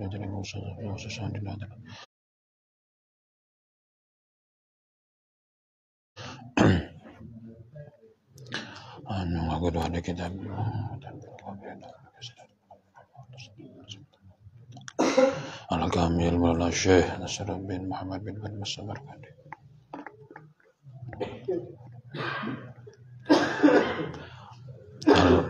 Vedere che uso il nostro sangue di ladro. Ah, non ho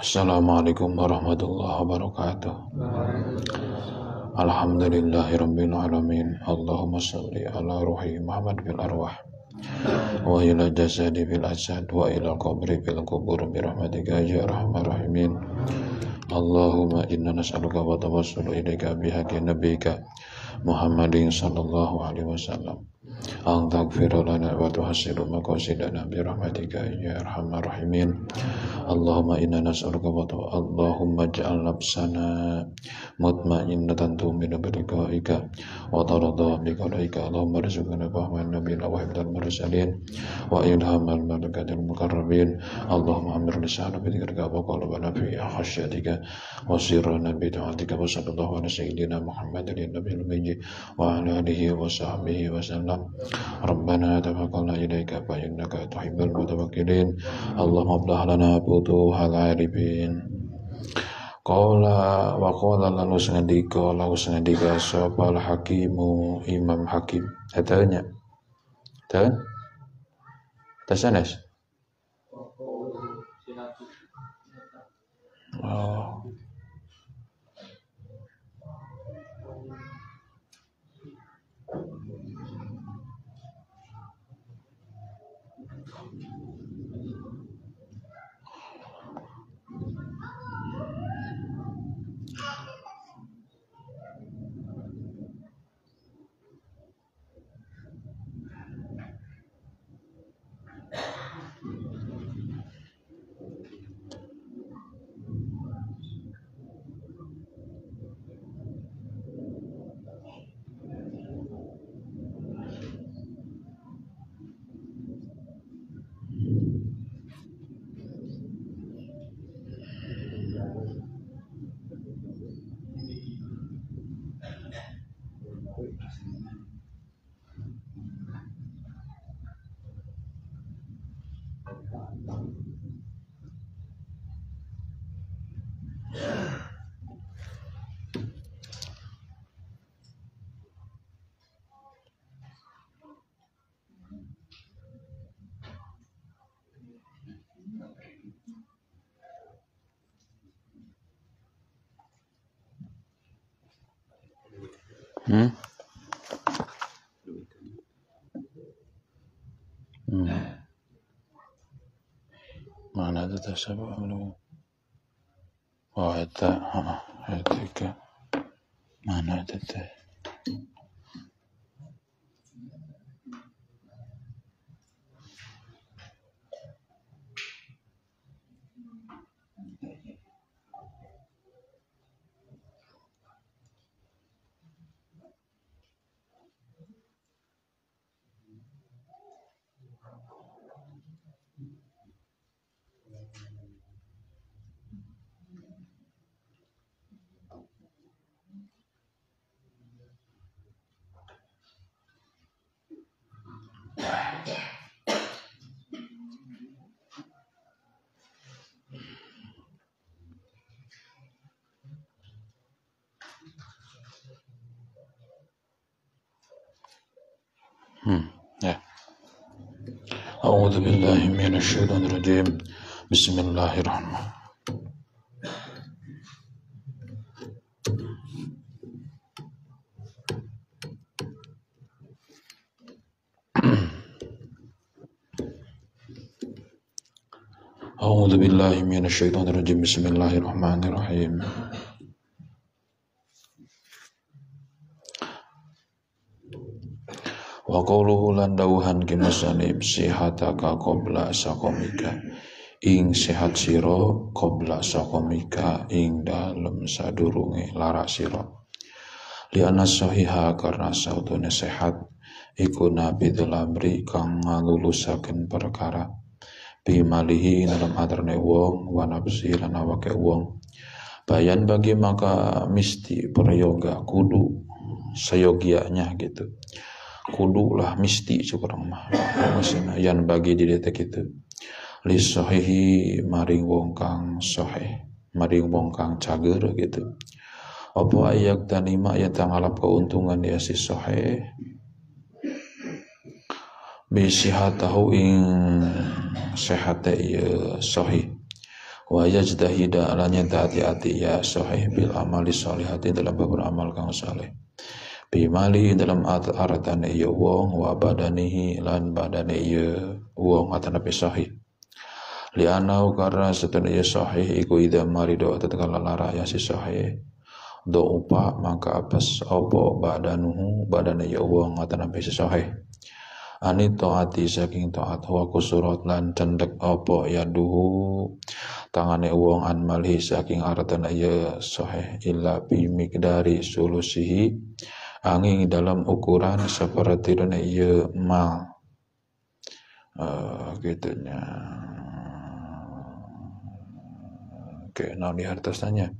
Assalamualaikum warahmatullahi wabarakatuh. Alhamdulillahirabbil alamin. Allahumma shalli ala ruhi Muhammad bil arwah. Wa ila jasadi bil asad wa ila qabri bil qubur bi rahmatika ya arhamar rahimin. Allahumma inna nas'aluka wa tawassalu ilaika bi haqqi nabiyyika Muhammadin sallallahu alaihi wasallam. أن تغفر لنا وتحسن مقاصدنا برحمتك يا أرحم الراحمين اللهم إنا نسألك اللهم اجعل نفسنا مطمئنة تؤمن بلقائك وترضى بقضائك اللهم ارزقنا فهم النبي وحفظ المرسلين وإلهام الملكة المقربين اللهم أمر لسانا بذكرك وقلبنا في خشيتك وسرنا بطاعتك وصلى الله على سيدنا محمد النبي المجيد وعلى آله وصحبه وسلم ربنا تقبل إليك فإنك تحب المتوكلين اللهم افتح لنا فتوح العارفين قال وقال لنا سندika lahu sendika sopal hakimu imam hakim hatanya dan tasanas oh تتشابه له وعداء هاتك معنى عدتين أعوذ بالله من الشيطان الرجيم بسم الله الرحمن أعوذ بالله من الشيطان الرجيم بسم الله الرحمن الرحيم Wakauluhu qawluhu lan dawuhan kimasanib sihataka kobla sakomika ing sehat siro kobla sakomika ing dalem sadurunge lara siro liana sahiha karena sautune sehat iku nabi delamri kang ngalulusaken perkara bimalihi dalam adarne wong wa nafsi lan awake wong bayan bagi maka misti peryoga kudu seyogianya gitu kudu lah misti seorang mah masina yan bagi di teh itu li sahihi maring wong kang sahih maring wong kang cager gitu apa ayak tanima ya tangalap keuntungan ya si sahih bisihatahu ing sehat ya sahih wa yajdahida alanya taati ati ya sahih bil amali sholihati dalam beberapa amal kang saleh bimali dalam artane iya wong wa badanihi lan badane iya wong atana sahih lianau karena setuna iya sahih iku mari doa tetekala lara ya si sahih do upa maka apes opo badanuhu badane iya wong atana si sahih ani toati saking taat wa kusurat lan cendek opo ya duhu tangane wong an malhi saking artana iya sahih illa dari sulusihi angin dalam ukuran seperti dene iya mal uh, gitunya oke okay, nah di hartasnya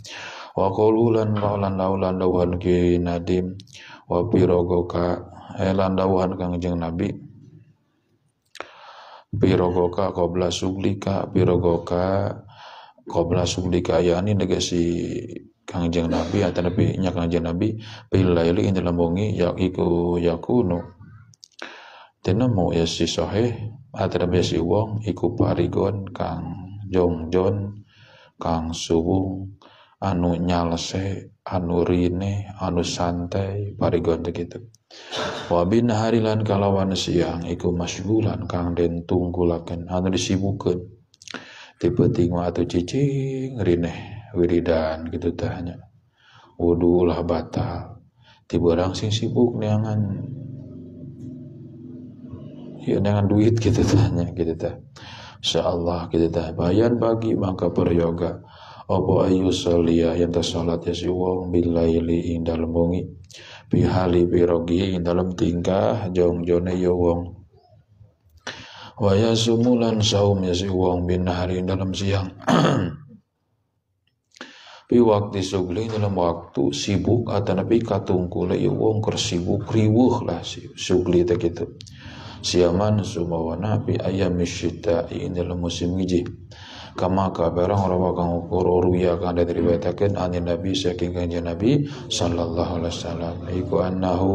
wa qaululan qaulan laulan lawan ki nadim wa pirogoka elan eh, lawan kangjeng nabi pirogoka qabla suglika pirogoka qabla suglika yani negasi kangjeng nabi atau nabi nya kangjeng nabi bilaili ing dalam bongi yakiku yakuno tena mau ya si sahih atau nabi si wong iku parigon kang jongjon kang subung, anu nyalese anu rine anu santai parigon gitu wabin harilan kalawan siang iku masygulan kang den tunggulaken anu disibukeun tiba tiba atau cicing rineh wiridan gitu tanya wudhu lah batal tiba orang sing sibuk neangan ya neangan duit gitu tanya gitu teh. insyaallah gitu tah bayan bagi mangka peryoga Opo ayu Salia yang tersolat ya si wong bilaili ing dalem bungi bihali birogi ing dalem tingkah jongjone ya wong waya sumulan saum ya si wong bin hari ing siang pi waktu sugli dalam waktu sibuk atau nabi katungkula ya wong ker sibuk riwuh lah sugli tak gitu siaman sumawa nabi ayam syita ini dalam musim ngiji. kama kabarang orang kang ukur ruya kanda ada diriwayatkeun ani nabi saking kanjeng nabi sallallahu alaihi wasallam iku annahu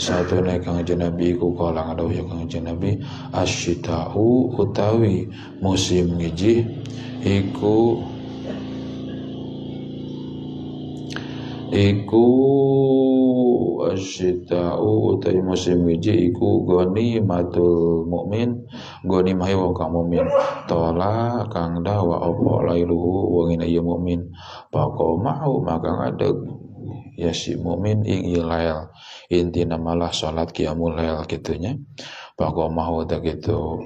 satu naik kange nabi ku kala ada ya kanjeng nabi asyitau utawi musim ngiji. iku iku tahu utai musim wiji iku goni matul mukmin goni mahi wong kang mukmin tola kang dawa opo lailuhu wong ina ya mukmin pako mau maka ngadeg ya si mukmin ing ilail iya inti namalah salat kiamul lail kitunya pako mau tak gitu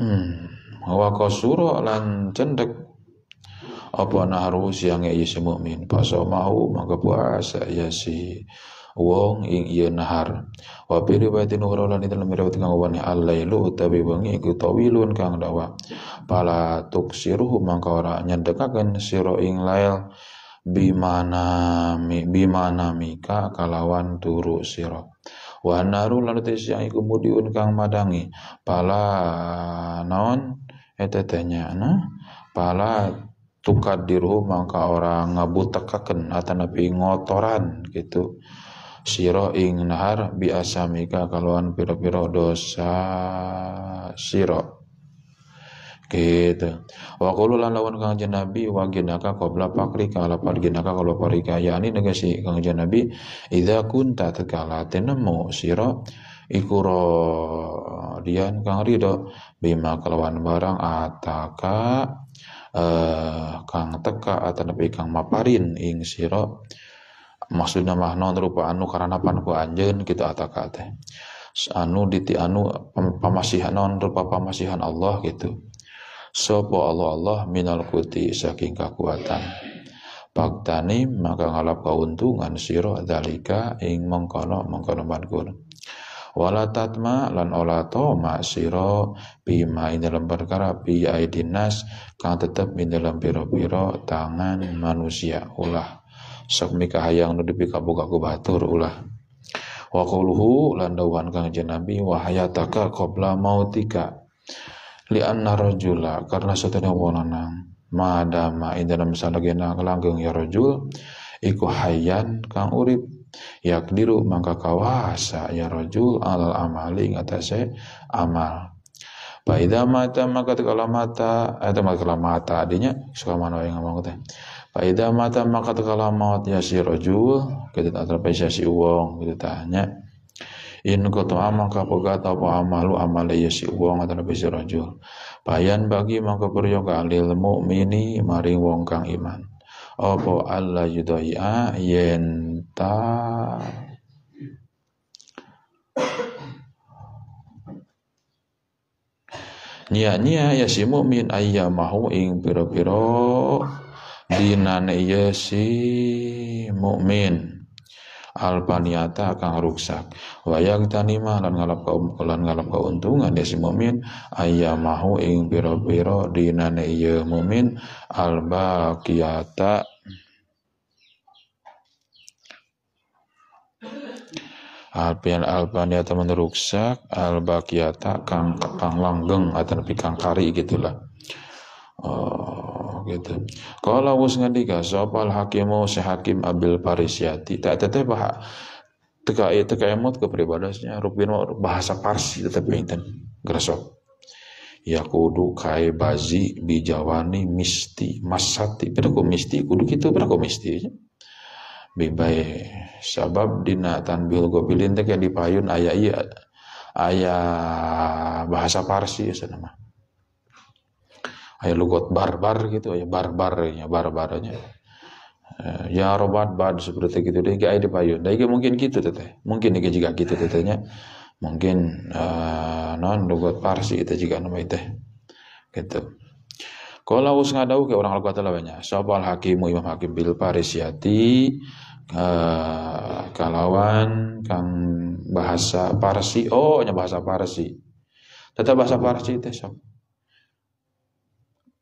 hmm wakosuro lan cendek apa nahru siang ya si mukmin mau maka puasa ya si wong ing iya nahar wa bi riwayatin ukhra lan dalam riwayat kang wani al-lailu bengi tawilun kang dawa pala tuk siruh maka ora nyedekaken sira ing lail bimana mi bimana mika kalawan turu sira wa naru lan siang iku mudiun kang madangi pala naon etetenya nah pala tukar diruh maka orang ngabutekaken napi ngotoran gitu siro ing nahar biasa mika kaluan piro-piro dosa siro gitu wa qulu lawan kang jenabi wa ginaka qabla pakri kala par ginaka kalau parika ini negasi kang jenabi ida kunta tatkala tenemu siro ikuro dian kang rido bima kelawan barang ataka uh, kang teka atau nepi kang maparin ing siro maksudnya mah non rupa anu karena pan ku anjen kita gitu, ataka teh anu diti anu pamasihan non rupa pamasihan Allah gitu So po Allah Allah minal kuti saking kekuatan pagtani maka ngalap keuntungan siro dalika ing mengkono mengkono mangun wala tatma lan ola ma siro bima ing dalam perkara bi aidinas kang tetep ing dalam piro piro tangan manusia ulah sok mika hayang pika buka ku batur ulah wa qawluhu lan dawuhan kang jenabi wahayataka kopla qabla mautika li anna rajula karena satene wong lanang madama ing dalam salagena kelanggeng ya rajul iku hayyan kang urip Yakdiru maka kawasa ya rajul alal amali ngatasé amal. Paida mata maka tekala mata atau maka tekala mata adinya suka mana yang ngomong teh. Paida mata maka tekala maut ya si rojul kita tak terpisah si uang kita tanya. In koto amal pegat apa amalu amal ya si uang atau terpisah si rojul. Bayan bagi maka peryoga alil mini maring wong kang iman. Apa Allah a yen kita Nia-nia ya si mukmin mahu ing piro-piro dinane ya si mukmin alpaniata kang rusak wayang tanima lan ngalap kaum lan ngalap keuntungan ya si mukmin mahu ing piro-piro dinane ya mukmin alba kiata alpian albania teman ruksak albakiata kang kang langgeng atau lebih kang kari gitulah oh gitu kalau wis ngendika sopal hakim hakimu si hakim abil parisiati. tak tete bah teka teka emot kepribadasnya rupin bahasa parsi gitu, tetep inten gresok ya kudu kai bazi bijawani misti masati berku misti kudu gitu berku misti bibai sabab dina tanbil gobilin teh kayak dipayun ayah iya ayah bahasa Parsi sana mah ayah lugot barbar gitu ayah barbarnya barbarnya eh, ya robat bad seperti gitu deh kayak dipayun deh mungkin gitu teh mungkin deh jika gitu tetehnya mungkin uh, non lugot Parsi gitu itu jika nama teh gitu kalau us ngadau ke orang lugot Taala banyak. Sobal hakimu imam hakim bil parisiyati uh, eh, kalawan kang bahasa Parsi oh nya bahasa Parsi tetap bahasa Parsi teh sok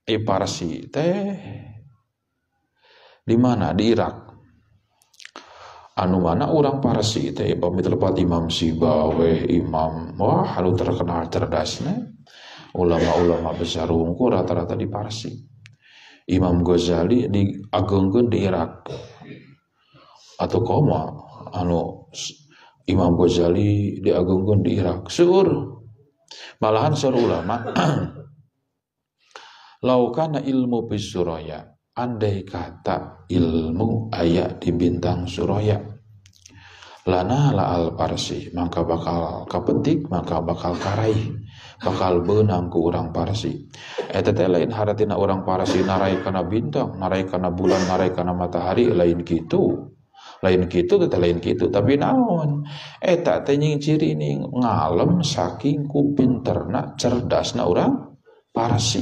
e eh, Parsi teh di mana di Irak anu mana orang Parsi teh pamit telepat Imam Sibawe Imam wah halu terkenal cerdasnya ulama-ulama besar unggul rata-rata di Parsi Imam Ghazali di diagungkan di Irak atau koma anu Imam Ghazali diagungkan di Irak seur malahan seur ulama laukana ilmu bisuraya andai kata ilmu ayat di bintang suraya lana la al parsi maka bakal kapetik maka bakal karai, bakal benang ke orang parsi eh teteh lain haratina orang parsi narai karena bintang narai karena bulan narai karena matahari lain gitu lain gitu kita lain gitu tapi naon eh tak tenying ciri ini ngalem saking ku cerdas na orang Parsi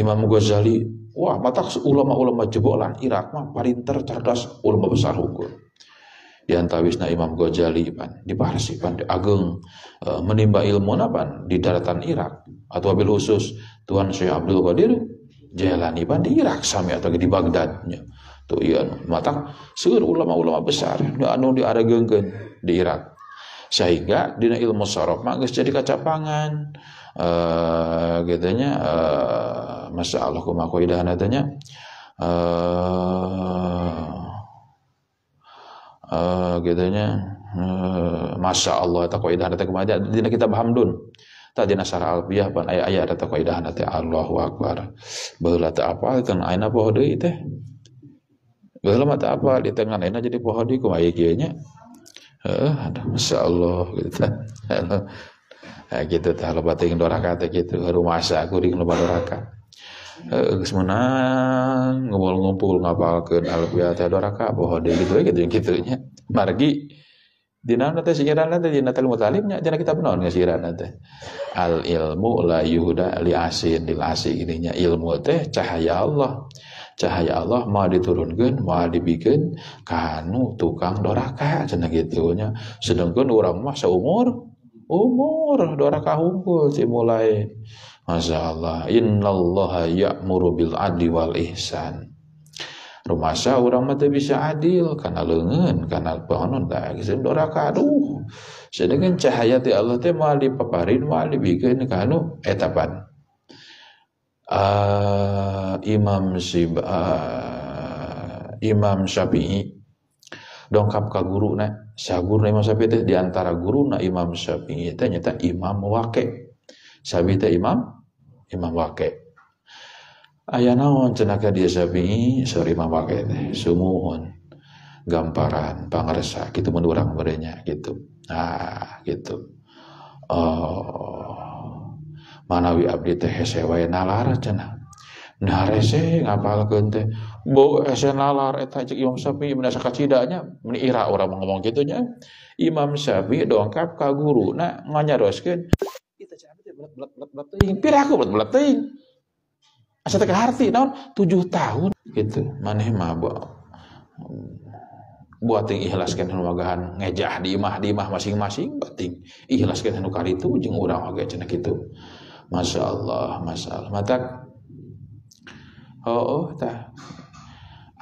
Imam Ghazali wah matak ulama-ulama jebolan Irak mah parinter cerdas ulama besar hukum yang antawisna Imam Ghazali pan di Parsi pan di ageng e, menimba ilmu pan di daratan Irak atau abil khusus Tuhan Syekh Abdul Qadir jalan pan di Irak sami atau di Baghdadnya tu ieu iya, mata seur ulama-ulama besar di anu diaregeungkeun di Irak sehingga dina ilmu sorof mah geus jadi kacapangan eh gitu nya eh masya Allah kumaha kaidahna teh nya eh eh nya eh, Masya Allah eta kaidah eta kumaha dina kita paham dun tak dina syarah alfiyah pan aya aya eta kaidah teh Allahu akbar baheula apa? apal kan ayeuna teh belum ada apa di tengah lain jadi pohon di kumaya kianya. Heeh, masya Allah gitu. Nah, gitu tah loba teuing doraka teh gitu di kuring doa doraka. Heeh, semenang ngumpul-ngumpul ke alfiah teh doraka pohon di gitu eh, gitu yang gitu nya. Margi dina nanti sihiran nanti nata ilmu talimnya jangan kita benar nggak sihiran nanti al ilmu la yuhuda li asin li asin ininya ilmu teh cahaya Allah cahaya Allah mau diturunkan wa dibikin kanu tukang Dokane gitunya sedangkan orang masa umur umurra mulai masalah inallah mubil Walsan rumahsa orangmati bisa adil karena lengan karenarauh sedang chayati Allah tem di peapainwali bikin etapan ah, Imam Syib uh, ah, Imam Syafi'i dongkap ka guru na guru Imam Syafi'i teh di antara guru na Imam Syafi'i teh nyata Imam Wake Syafi'i teh Imam Imam Wake Ayah naon cenaka dia Syafi'i sorry Imam Wake teh sumuhun gamparan pangarsa gitu mun urang gitu nah gitu oh manawi abdi teh wae nalar cenah rese ngapal gente bo esen lalar eta cek Imam Syafi'i menasa meni menira orang ngomong gitunya Imam Syafi'i dongkap ka guru na nganyaroskeun kita cek abdi belat belat belat belat teuing pir belat belat teuing asa teh harti naon tujuh tahun gitu maneh mah bo ikhlas kan hanu wagahan ngejah di imah di imah masing-masing ikhlas kan hanu itu jeng orang oge cenah itu Masya Allah, Masya Allah. Matak oh, oh tah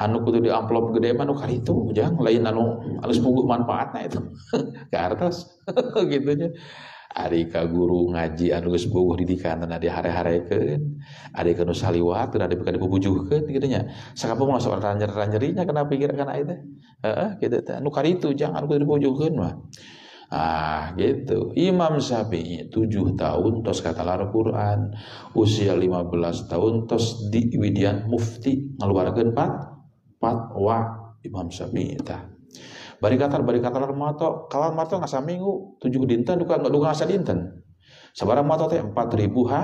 anu kudu di amplop gede mah nu karitu jang lain anu alus puguh manfaatna itu ke atas gitu nya ari ka guru ngaji anu geus puguh didikanna di hare-harekeun ari ka nu saliwat teu ada bekan dipupujuhkeun gitu nya sakapa mah sok ranjer-ranjerinya kana pikir kana itu heeh gitu teh anu karitu jang anu kudu dipupujuhkeun mah Ah gitu. Imam Syafi'i 7 tahun tos katalar Quran. Usia 15 tahun tos di Widian Mufti ngeluarkan pat wa Imam Syafi'i tah. Bari kata bari katar mato kalau mato ngasa minggu 7 dinten duka enggak duka ngasa dinten. Sebarang mato teh 4000 ha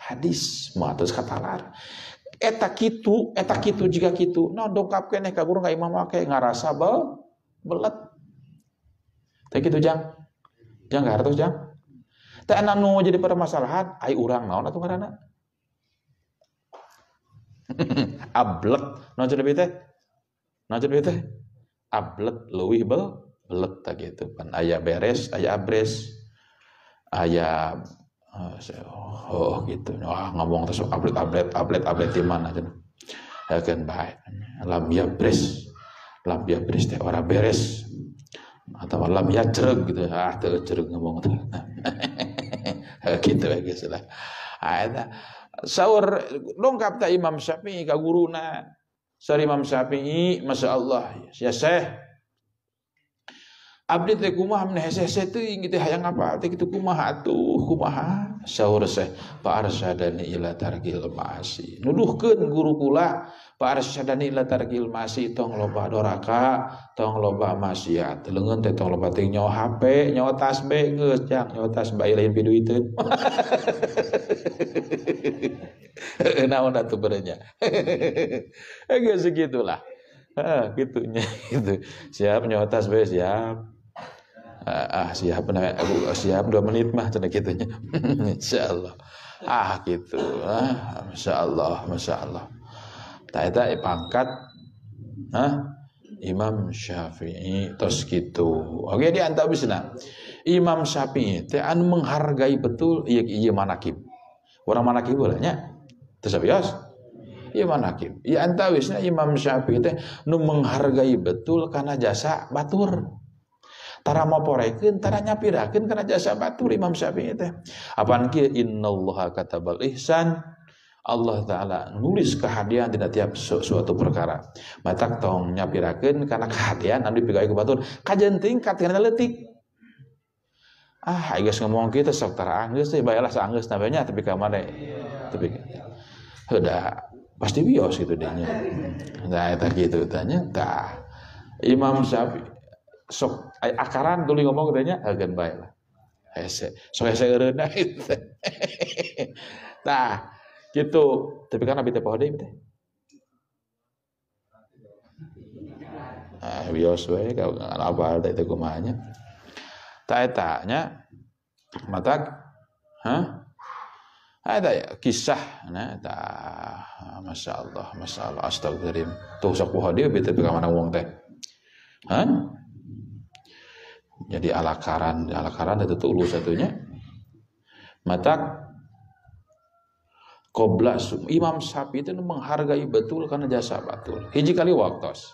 hadis mato katalar. Eta kitu, eta kitu jika kitu. Nah dongkap kene ka guru ka imam ake ngarasa be belet tapi gitu jang. Jang gak harus jang. Teh nu jadi permasalahan, ai orang mau atau karena ablek naon jadi teh? Naon jadi teh? Ablek lebih bel belek tak gitu pan ayah beres, ayah abres, ayah eh, oh, oh gitu wah ngomong terus ablek, ablek, ablek, ablek di mana kan ya baik lam ya lambia lam ya beres, teh orang beres atau lam yajreg gitu ah terjreg ngomong gitu ya, gitu lagi sudah ada ah, sahur lengkap tak Imam Syafi'i kaguruna sorry Imam Syafi'i Masya Allah ya saya Abdi teh kumaha mun hese-hese teuing kitu hayang apa teh kitu kumaha atuh kumaha saur seh Pa arsyadani ila tarkil maasi nuduhkeun guru kula Pa arsyadani ila tarkil maasi tong loba doraka tong loba maksiat leungeun teh tong loba teh nyawa HP nyawa be geus cang nyawa bae lain piduiteun naon atuh berenya geus segitulah Hah, gitunya gitu siap nyawa tasbih siap Ah, ah siap nah, siap dua menit mah cenah gitu insya Allah ah gitu ah, masya Allah masya Allah pangkat ah Imam Syafi'i tos gitu oke di antara bisna Imam Syafi'i teh anu menghargai betul ieu iya, ieu iya manakib orang manakib bolehnya terus sabios. iya manakib iya antara bisna Imam Syafi'i teh nu menghargai betul karena jasa batur tara maporekeun tara nyapirakeun karena jasa batur Imam Syafi'i teh apaan kieu innallaha kata ihsan Allah Ta'ala nulis kehadian tidak tiap su suatu perkara. Matak tong nyapirakin karena kehadian Nanti pegawai kebatuan Kajian tingkat karena letik. Ah, guys ngomong kita sok tara anggeus sih, bayalah saanggeus namanya tapi kemana? Tapi udah pasti bios gitu dia Nah, eta gitu tanya. Tah. Imam Syafi'i sok akaran tuli ngomong katanya agen baik lah hese so hese gerena nah gitu tapi kan abis tepoh deh teh gitu. ah bios baik kau nggak apa ada itu kumanya tak tanya mata hah ada ya kisah nah ta masya Allah masya Allah astagfirullah. tuh sakuh dia bete mana uang teh hah jadi alakaran alakaran itu tuh ulu satunya mata kobla Imam Sapi itu menghargai betul karena jasa batul hiji kali waktos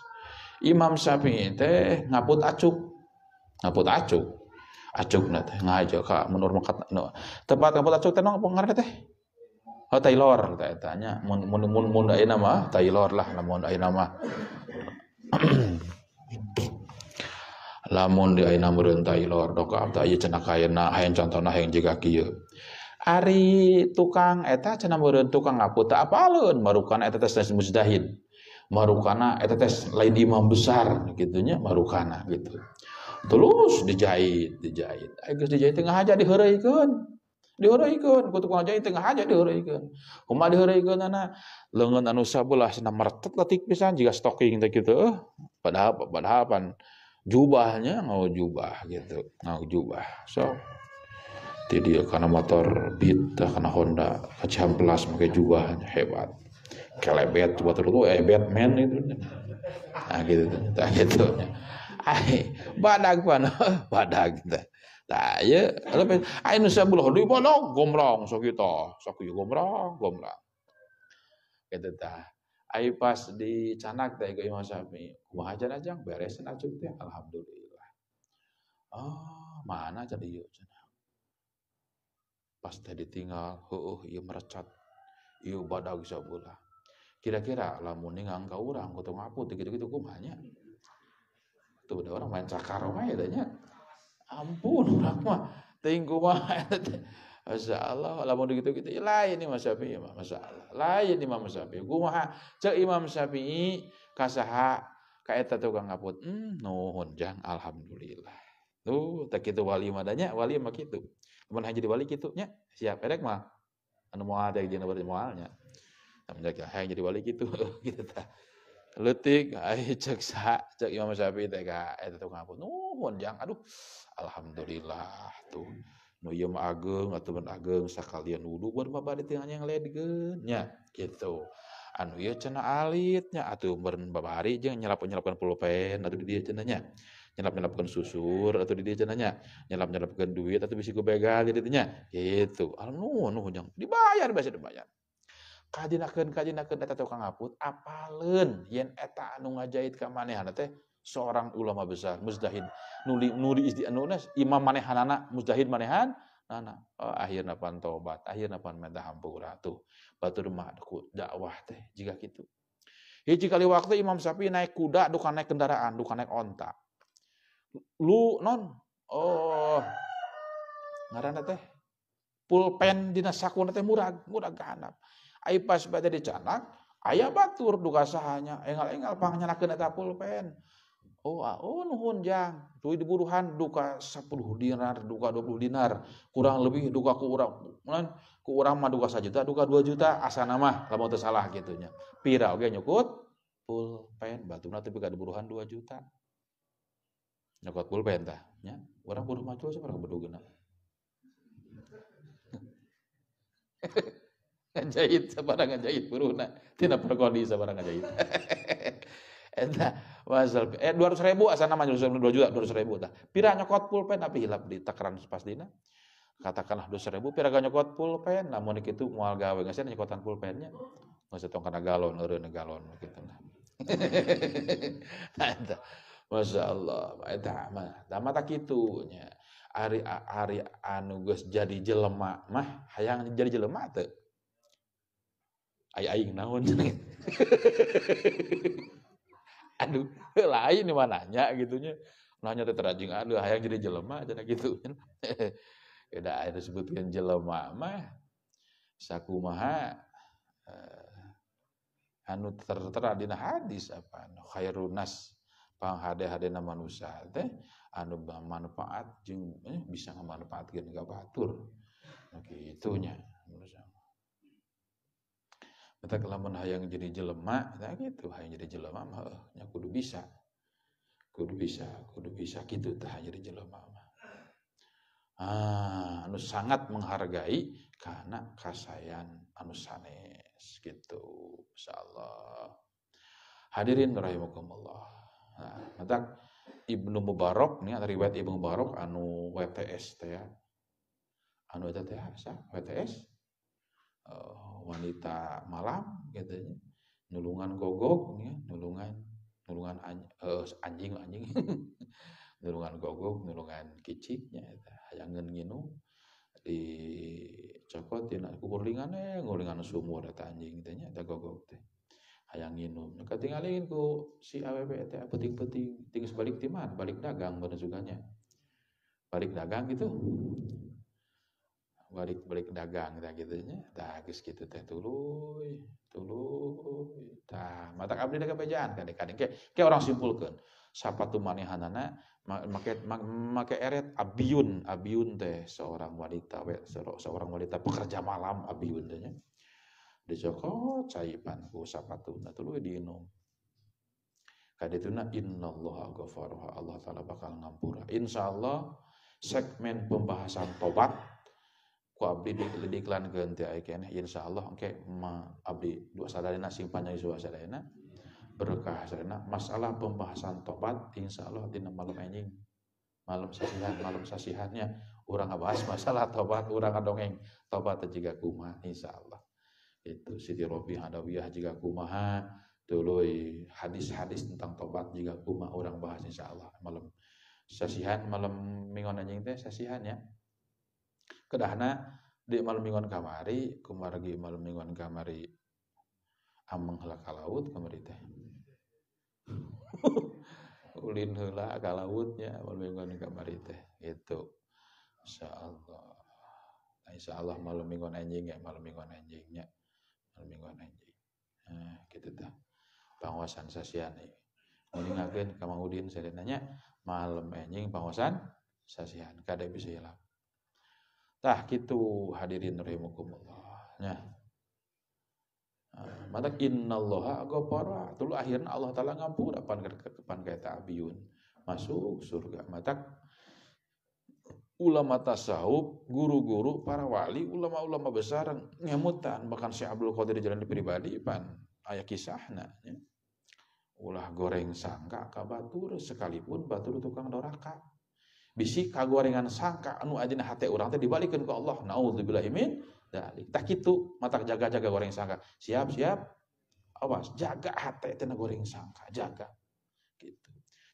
Imam Sapi itu ngaput acuk ngaput acuk acuk nate ngajak. kak menurut makat no. tempat ngaput acuk tenang pengaruh teh Oh, Taylor, tanya. Mun mun mun mun ayeuna mah Taylor lah, namun ayeuna mah lamun di aina merentai ta ilor dok abda ieu cenah kaena hayang contohna hayang jaga kieu Ari tukang eta eh, cenah meureun tukang ngaputa apalun? marukana eta tes musdahin, marukana eta tes lain imam besar gitunya marukana gitu terus dijahit dijahit geus dijahit tengah aja diheureuikeun diheureuikeun ku tukang jahit tengah aja diheureuikeun kumaha diheureuikeunna lengan anu sabelah senam mertet latik pisan jiga stocking teh kitu eh padahal padahal pan jubahnya ngau jubah gitu ngau jubah so tadi ya karena motor beat ya karena Honda kecamplas pakai jubah hebat kelebet buat lu eh Batman itu nah gitu nah gitu ai badag mana badag kita tah ya lebih ai nusa buloh di bolong gomrong sok kita sok gomrong gomrong gitu dah Ayo pas di canak teh ke Imam Syafi'i. Kumaha aja yang nah, beresin itu teh alhamdulillah. Oh, mana jadi yuk cenah. Pas teh ditinggal heueuh ieu merecat. Ieu bisa sabola. Kira-kira lamun ningang ka urang kutu ngaput gitu-gitu kumanya. Tuh ada orang main cakar mah ya Ampun urang mah teuing kumaha ya Allah lamun gitu kita, ya lain Imam Syafi'i ya mah masalah lain Imam Syafi'i kumaha cek Imam Syafi'i kasaha ka eta tukang ngaput, hmm, nuhun jang alhamdulillah tuh tak kitu wali madanya wali mah kitu mun haji di wali kitu nya siap erek mah anu moal teh jeung bari moalnya menjaga hayang jadi wali kitu kita gitu tah letik ai cek sa cek Imam Syafi'i teh ka eta tukang ngaput, nuhun jang aduh alhamdulillah tuh nuyum ageng atau ben ageng sakalian wudhu buat bapak di tengahnya ngeledgennya gitu anu iya cina alitnya atau beren babari jangan nyelap nyelapkan pulpen atau di dia cenanya nyelap nyelapkan susur atau di dia cenanya nyelap nyelapkan duit atau bisa begal gitu nya gitu anu yang gitu. dibayar biasa dibayar kajinakeun kajinakeun eta tukang ngaput apalen yen eta anu ngajait ka teh seorang ulama besar Muzdahid nuli nuri isdi anunas imam manehanana Muzdahid manehan nana oh, akhirna pan tobat akhirna pan minta hampura tuh batur mah dakwah teh jika gitu hiji kali waktu Imam sapi naik kuda dukan naik kendaraan dukan naik onta lu non oh ngarana teh pulpen dina sakuna teh murag murag ganap ai pas bade dicanak aya batur duka sahanya engal-engal pangnanakeun eta pulpen oh ah, oh nuhun jang tui buruhan duka 10 dinar duka 20 dinar kurang lebih duka ku urang ku urang mah duka 1 juta, duka 2 juta asa nama lamun teu salah kitu nya pira oge okay, nyukut pulpen batuna tapi ka buruhan 2 juta Nyukut pulpen tah nya urang buruh mah macul sabaraha bedugna ngajahit sabaraha ngajahit buruhna tina perkodi sabaraha ngajahit Entah wazal eh dua ratus ribu asal asana mah dua juta ratus ribu tah pira nyokot pulpen tapi hilap di takaran pas dina katakanlah ratus ribu pira nyokot pulpen namun itu mual gawe sih nyokotan pulpennya geus tong karena galon eureun galon gitu nah eta Masya Allah, eta mah, tama tak itu nya. Ari ari anu geus jadi jelema mah hayang jadi jelema tuh Ai aing naon aduh lain di gitu gitunya nanya teh terajing aduh hayang jadi jelema aja gitu kan. ya udah ada sebutkan jelema mah sakumaha eh, anu tertera di hadis apa anu khairun nas panghade-hadena manusia teh anu manfaat jeng, eh, bisa ngamanfaatkeun nggak batur nah, gitu nya Kata hmm. kelamun hayang jadi jelema, kata ya gitu hayang jadi jelema mah eh, nya kudu bisa. Kudu bisa, kudu bisa gitu tah jadi jelema mah. Ah, anu sangat menghargai karena kasayan anu sanes gitu. Insyaallah. Hadirin rahimakumullah. Nah, mata Ibnu Mubarak nih ada riwayat Ibnu Mubarak anu WTS teh ya. Anu eta teh WTS Eh, wanita malam katanya nulungan gogok ya nulungan nulungan eh, anjing anjing nulungan gogok nulungan kiciknya yang nginu di cokot nak gulingan eh gulingan sumur ada anjing tanya ada gogok teh yang nginum nu nah, ku si aww teh peting-peting tinggal sebalik timan balik dagang bener nya, balik dagang gitu balik balik dagang tak gitu nya tak geus gitu teh tuluy tuluy tah mata abdi da kapejaan kadek kadek ke simpulkan orang simpulkeun sapatu manehanana make make eret abiyun abiyun teh seorang wanita we, seorang wanita pekerja malam abiyun teh nya dicokot caipan ku sapatuna tuluy diinum kadetuna innallaha ghafaruha Allah taala bakal ngampura insyaallah segmen pembahasan tobat ku abdi di nanti teu ai ya insya Allah oke ma abdi dua sadayana simpannya di dua sadayana berkah sadayana masalah pembahasan tobat Allah di malam anjing malam sasihan malam sasihannya orang ngabahas masalah tobat urang ngadongeng tobat kuma insya Allah itu Siti Robi Hadawiyah juga kumaha tuluy hadis-hadis tentang tobat juga kumaha orang bahas Allah malam sasihan malam mingguan anjing teh sasihan ya kedahna di mingguan kamari kumargi mingguan kamari ameng heula ka laut kamari teh ulin hela kalautnya malam mingguan kamari teh itu Allah nah, malam mingguan anjing ya malam mingguan anjingnya malam mingguan anjing nah gitu tah Pengawasan sasian ya. Mending agen kamang udin saya nanya malam anjing pengawasan sasian kada bisa hilang Tah gitu hadirin rahimakumullah. Nah. Ah, mata innallaha ghafara. Tulu akhirnya Allah taala ngampura pan kepan kata abiyun masuk surga. Mata ulama tasawuf, guru-guru, para wali, ulama-ulama besar ngemutan bahkan si Abdul Qadir jalan di pribadi pan ayah kisahna ya. Ulah goreng sangka kabatur sekalipun batur tukang doraka bisi kagorengan sangka anu adina hati orang teh dibalikin ke Allah naudzubillah imin dalik tak itu mata jaga-jaga goreng sangka siap-siap awas jaga hati teh goreng sangka jaga gitu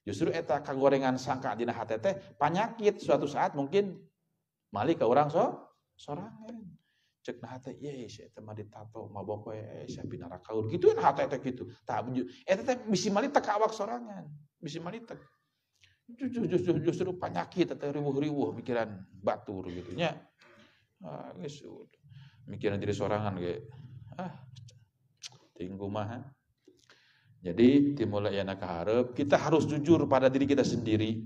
justru eta kagorengan sangka dina hati teh penyakit suatu saat mungkin malik ke orang so sorangan cek nah hati ya sih teh mah ditato mau we eh, si pinara kaur gitu hati teh gitu tak eta teh bisi malik tak awak sorangan bisi malik justru, justru, justru penyakit atau riuh-riuh pikiran batu gitu nya ah, gitu. mikiran jadi sorangan kayak ah tinggu mah jadi timulai yang keharap kita harus jujur pada diri kita sendiri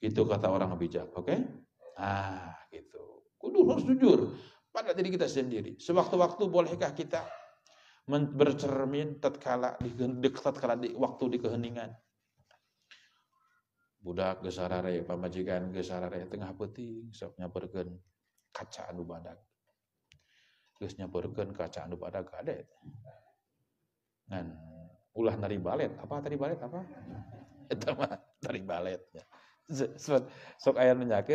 itu kata orang bijak oke okay? ah gitu kudu harus jujur pada diri kita sendiri sewaktu-waktu bolehkah kita bercermin tatkala di, tatkala di waktu di keheningan budak gesarare pamajikan gesarare tengah peting sok nyaperkeun kaca anu badak geus nyaperkeun kaca anu badak gade ngan ulah nari balet apa tari balet apa itu mah tari balet sok so, aya enak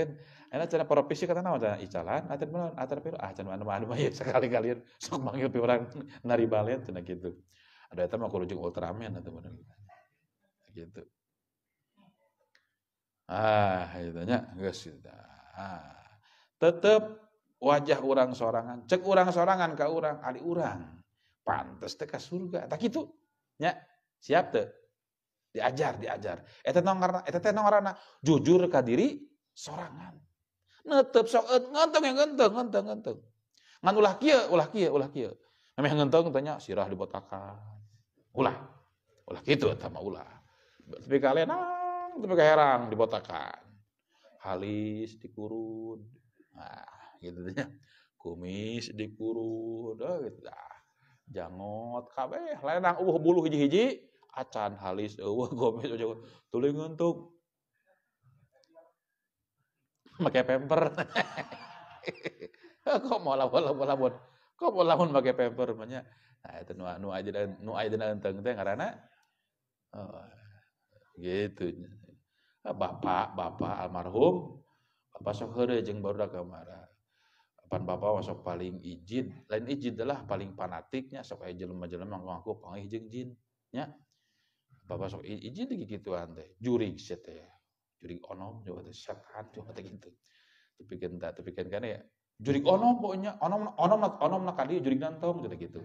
enak cara profesi kata nama cara icalan atur menaon atur pir ah cara anu mana anu mana ya sekali-kalian sok manggil pi orang nari balet cina gitu ada itu mah kudu ultraman atau mana gitu ah itu nya geus sih gitu ah, tetep wajah orang sorangan cek orang sorangan ke orang ali orang pantes teh surga tak itu nya siap teh diajar diajar eta nong karena eta jujur ka diri sorangan netep sok ngenteng yang ngenteng ngenteng ngenteng ngan ulah kia ulah kia ulah kia namanya ngenteng tanya sirah dibotakan ulah ulah gitu sama ulah tapi kalian ah tapi herang dibotakan. Halis dikurun. Nah, gitu ya. Kumis dikurun, oh, gitu dah. Jangot kabeh lenang uh bulu hiji-hiji acan halis eueuh gomis uh, tuluy ngentuk. Pakai pemper. Kok mau lawan-lawan Kok mau lawan pakai pemper banyak. Nah, itu nu nu aja dan nu aja dan teng teh karena oh, gitu ah, bapak bapak almarhum bapak sok hore jeng baru kamara pan bapak sok paling izin lain izin adalah paling fanatiknya sok aja jelema-jelema ngaku pangih jeng jin nya bapak sok izin lagi gitu, ante jurig set ya jurig onom juga teh setan juga teh gitu tapi kan tak tapi kan kan ya juri onom pokoknya onom onom onom nak kali juri nantom gitu gitu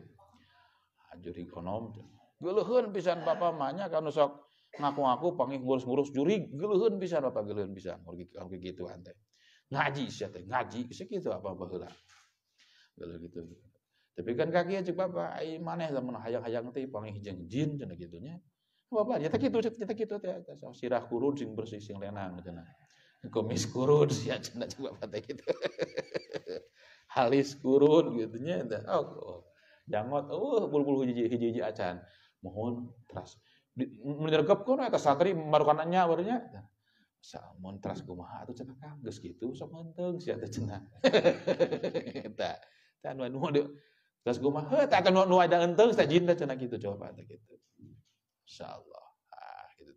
ah, juri onom geuleuheun pisan bapak maknya kan sok ngaku-ngaku panggil ngurus-ngurus juri geluhun bisa apa geluhun bisa kalau gitu, gitu ante ngaji sih teh ngaji segitu apa lah geluh gitu tapi kan kaki aja bapak mana yang zaman hayang-hayang teh panggil jeng jin cina gitunya bapak nyata gitu nyata gitu teh sirah kurun sing bersih sing lenang cina komis kurun sia cina coba bapak gitu halis kurun gitunya oh, oh. jangot uh bulu-bulu hiji-hiji acan mohon terus menyergap kono eta santri nanya barunya sa montras kumaha atuh cenah kang geus kitu sok menteng sia teh cenah eta tah nu anu geus kumaha tah anu nu ada enteng teh jin dah cenah kitu coba teh kitu insyaallah ah kitu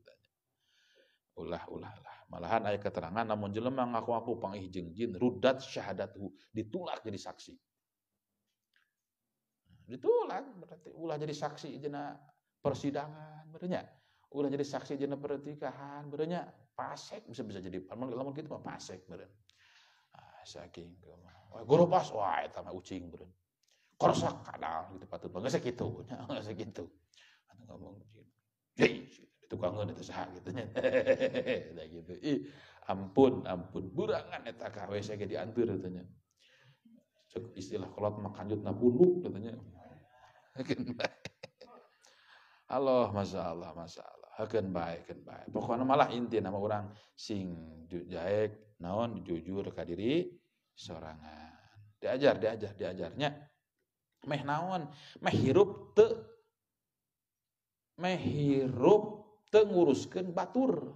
ulah ulah lah malahan ayat keterangan namun jelema ngaku aku pangih jeung jin rudat syahadatku ditulak jadi saksi ditulak berarti ulah jadi saksi jenah persidangan bedanya ulah jadi saksi jenah pernikahan bedanya pasek bisa bisa jadi lamun lamun gitu mah pasek beren ah, saking kemah wah guru pas wah eta mah ucing beren korsak kadal gitu patut banget segitu, nggak sakitu anu ngomong hei tukang itu sah gitu nya gitu ih ampun ampun burangan eta kawe saya jadi antur katanya istilah kalau kolot makanjut na buluk katanya Allah masalah masalah masa Allah hakan baik hakan baik pokoknya malah inti nama orang sing jaek naon jujur diri, sorangan diajar diajar diajarnya meh naon meh hirup te meh hirup te nguruskan batur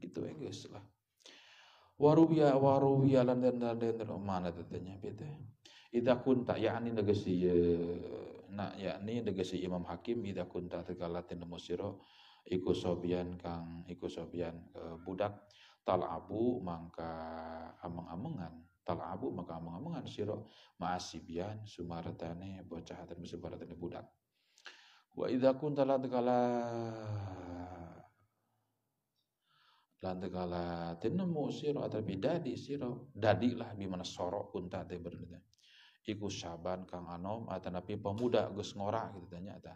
gitu ya guys lah warubiya waru lan dan dan dan mana tetenya bete ida tak ya ani negesi na yakni degesi Imam Hakim ida kunta tegalatin musiro iku sobian kang iku sobian e, budak talabu mangka amang amengan talabu mangka amang amengan siro maasibian sumaratane bocah dan sumaratane budak wa ida kunta tegala lan tegala tinemu siro atau bidadi siro dadilah bimana sorok kunta te iku saban kang anom ah, napi pemuda gus ngora gitu tanya ta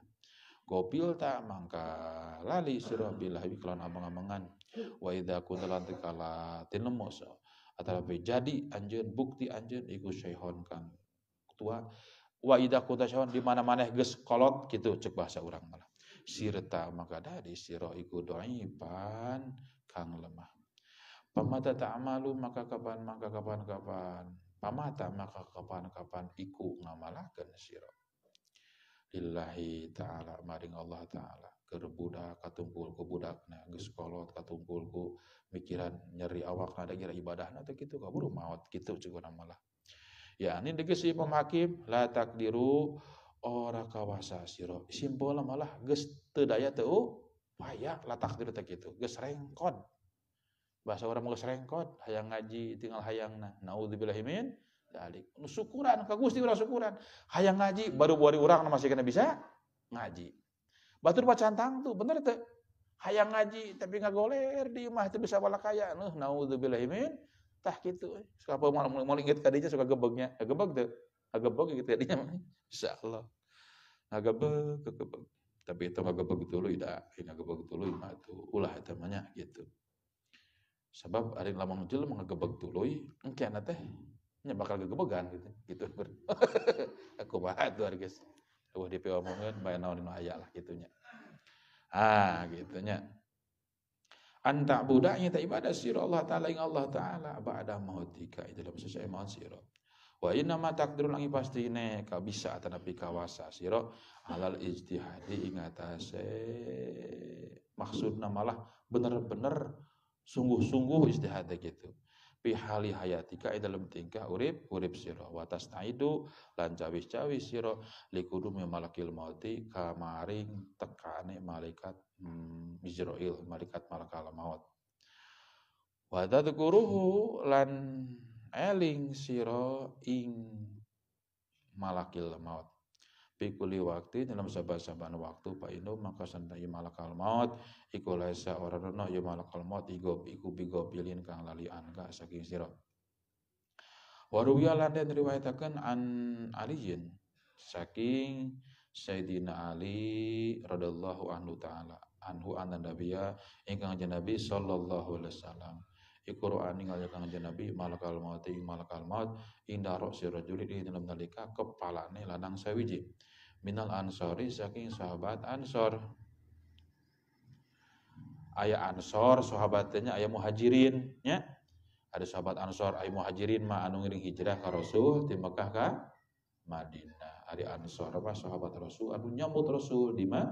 gopil ta mangka lali sira bilah iklan amang-amangan wa idza kuntalan tikala Ata ah, atanapi jadi anjeun bukti anjeun iku syaihon kang tua wa idza kunta di mana-mana gus kolot gitu cek bahasa orang malah sirta maka dari ikut iku doipan kang lemah tak amalu maka kapan maka kapan kapan pamata maka kapan-kapan iku ngamalaken siro. lillahi ta'ala maring Allah ta'ala kerbudak katumpul ke budak nah geus kolot katumpul ku mikiran nyeri awak ada kira ibadah nah gitu kabur mawat gitu juga nama ya ini degesi pemakim la takdiru ora kawasa siro simbol malah geus teu daya teu payah la takdir teh gitu geus rengkon bahasa orang geus serengkot hayang ngaji tinggal hayang nah naudzubillahimin dalik nu syukuran ka Gusti urang syukuran hayang ngaji baru bari orang masih kena bisa ngaji batur pacantang tuh bener teh hayang ngaji tapi nggak ngagoler di imah itu bisa bala kaya nu naudzubillahimin tah kitu suka mau mau inget kadinya suka gebegnya gebeg teh gebeg gitu kadinya insyaallah ngagebeg gebeg tapi itu ngagebeg dulu ida ngagebeg dulu imah itu ulah temannya gitu sebab hari lama muncul mengegebeg tuluy engke ana teh nya bakal gegebegan gitu gitu aku bahat tuh guys wah DP omongan bayar naon nu aya lah gitunya ah gitunya anta budaknya tak ibadah sira Allah taala ing Allah taala ba'da mautika itu dalam sesuai maut wah ini nama ma takdirul pasti ini ka bisa tanapi kawasa sira alal ijtihadi ing maksud maksudna malah bener-bener sungguh-sungguh istihadah gitu pihali hayatika ing dalam tingkah urip urip sira wa taidu lan cawis-cawis sira likudu malakil mauti kamaring tekane malaikat hmm, Israel malaikat malakal maut wa tadkuruhu lan eling sira ing malakil maut Pikuli waktu dalam sabar saban waktu Pak Indo maka santai malakal maut iku lesa ora rono ya malakal maut igo iku bigo pilin kang lali angka saking sira Waruwiya lan den an aliyin saking Sayyidina Ali radallahu anhu taala anhu anan nabiya ingkang jenabi sallallahu alaihi wasallam Iqra'an ningali kang Nabi malakal maut ing malakal maut inda ra'si rajuli ini dalam nalika kepalane lanang sawiji minal ansori saking sahabat ansor ayah ansor sahabatnya ayah muhajirin ya ada sahabat ansor ayah muhajirin ma anu hijrah ka rasul di Mekah ka Madinah ada ansor apa sahabat rasul anu nyambut rasul di ma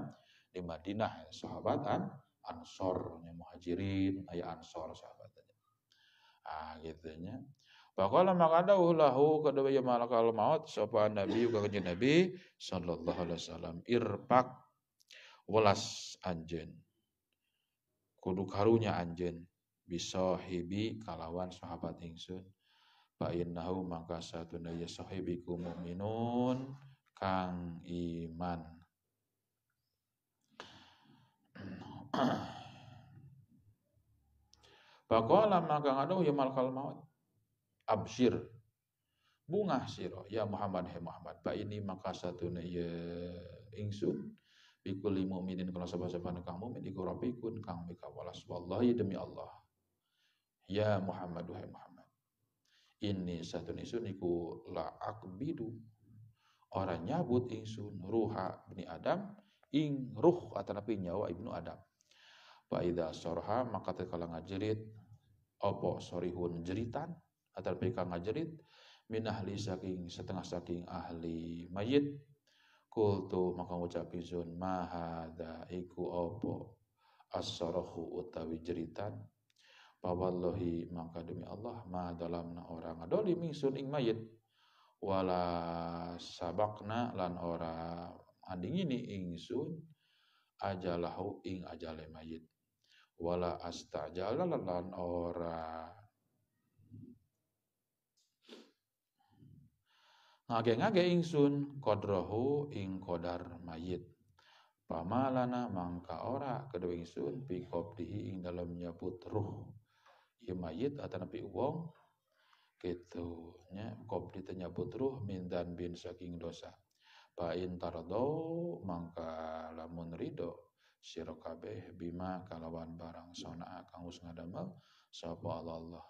di Madinah ya, sahabat an ansor ya, muhajirin ayah ansor sahabatnya ah gitunya ada maqadahu lahu yang ya kalau maut sapa nabi juga kanjeng nabi sallallahu alaihi wasallam irpak welas anjen. Kudu karunya anjen bisa hibi kalawan sahabat ingsun. pak innahu maka satu ya sahibi kumuminun kang iman. Pakola maka ngadu ya kalau maut Abshir, bunga siro ya Muhammad he Muhammad ba ini maka satu ya ingsun bikuli minin kalau sahabat-sahabat kamu mu'min iku rabbikun kang mika walas wallahi demi Allah ya Muhammad wahai Muhammad ini satu ingsun iku la akbidu orang nyabut ingsun ruha bni Adam ing ruh atau tapi nyawa ibnu Adam ida sorha maka kalau ngajerit opo sorihun jeritan atal pika ngajerit min ahli saking setengah saking ahli mayit kultu maka ngucap izun mahada iku opo asorohu utawi jeritan pawallahi maka demi Allah ma dalam orang adolimi sun ing mayit wala sabakna lan ora andingini ingsun ajalahu ing ajale mayit wala astajalalan lan ora ngage-ngage ingsun kodrohu ing kodar mayit pamalana mangka ora kedua ingsun pi kopdihi ing dalam nyebut ruh ya mayit atau napi uang gitu nya kopdi teh nyebut ruh mindan bin saking dosa pain tardo mangka lamun rido sirokabeh bima kalawan barang sona kangus ngadamel sapa Allah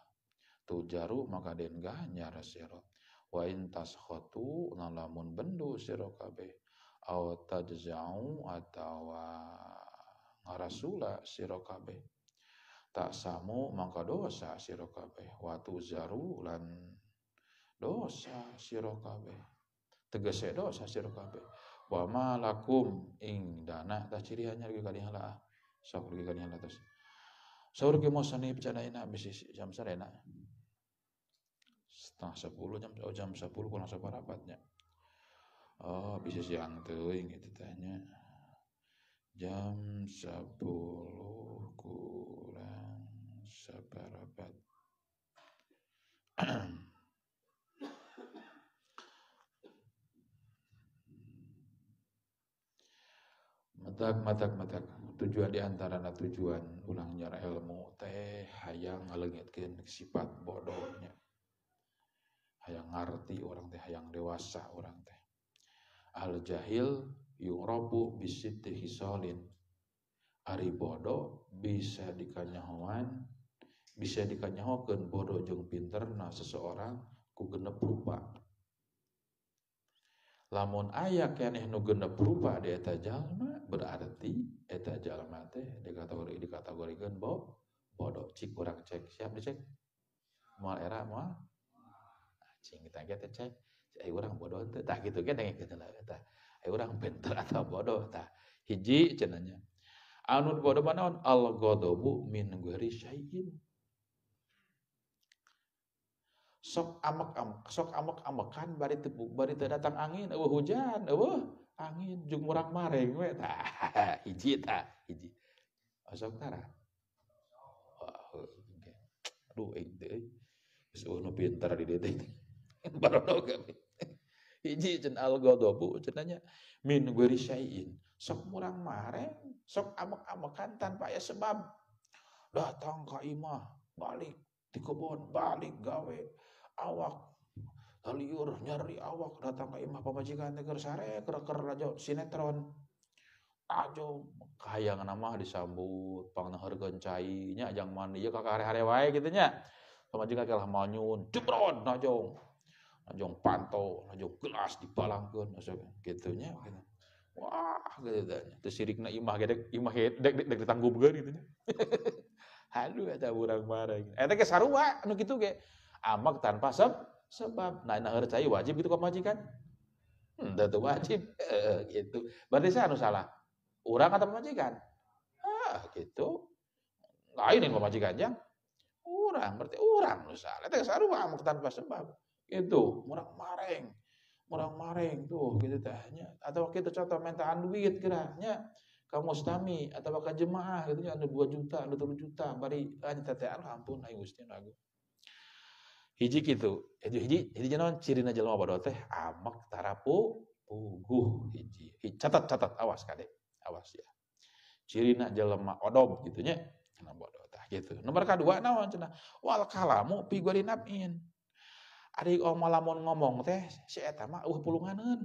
tu tujaru maka den ganyar sira wa in tashatu ngalamun bendu sira kabeh aw tajza'u atawa ah, ngarasula sira kabeh tak samu mangka dosa sira kabeh wa tuzaru lan dosa sira kabeh tegese dosa sira kabeh wa malakum ing dana ta ciri hanya lagi kali hala ah. sahur lagi kali hala terus sahur ge mosani pecana picana ina jam sarena setengah sepuluh jam oh jam sepuluh kurang rapatnya oh bisa siang tuh itu tanya jam sepuluh kurang seperempat matak matak matak tujuan di antara tujuan ulang nyara ilmu teh hayang ngelengitkan sifat bodohnya hayang ngerti orang teh hayang dewasa orang teh al jahil yurobu bisiti hisolin ari bodoh bisa dikanyahuan bisa bodo bodoh pinter nah seseorang ku genep rupa lamun ayah keneh nu genep rupa di eta jalma berarti eta jalma teh dikategori dikategorikan bo bodoh cik kurang cek siap dicek mal era moal cing kita kita cek ai orang bodoh itu tak gitu kan yang kita lah tah ai orang pinter atau bodoh tak hiji cenanya anun bodoh mana al ghadabu min ghairi syai'in sok amek amek sok amek amekan bari tepuk bari teu datang angin eueuh hujan eueuh angin jung murang mareng we ta hiji ta hiji sok tara aduh euy teh geus nu pinter di dieu kami. Hiji jen al godobu jenanya min guri syai'in. Sok murang mareng, sok amek-amekan tanpa ya sebab. Datang ke imah, balik di kebun, balik gawe awak liur nyari awak datang ke imah pemajikan, tegar sare kereker rajo sinetron ajo kaya nama disambut pang gencainya, jang mandi ya kakak hari-hari wae gitu nya Pemajikan kalah manyun jebron najong najong pantau, najong gelas dipalangkeun kitunya gitu. Wah, gitu tanya. sirik nak imah gede imah dek dek dek ditanggubeun gitu nya. Halu ada orang marah. Eta eh, ge sarua anu gitu ke. Amak tanpa sebab, sebab. Nah, nak cai wajib gitu kok majikan. Hmm, tentu wajib gitu. Berarti saya anu salah. orang atau pemajikan? Ah, gitu. Lain yang pemajikan jang. orang, berarti orang nu salah. Eta sarua amak tanpa sebab. Itu, murang maring, Murang maring tuh gitu tanya Atau kita contoh mintaan duit kiranya kamu mustami atau bahkan jemaah gitu ada dua juta, ada tujuh juta, bari hanya tetean alhamdulillah ayo Gusti lagu. Hiji gitu. Hiji hiji hiji ciri cirina lama bodoh teh amak tarapu puguh hiji. Catat catat awas kade, Awas ya. ciri jelema odob odom nya. Nah bodoh tah gitu. Nomor kedua nawan cina wal kalamu gua dinapin Ari orang lamun ngomong teh si eta mah uh pulunganeun.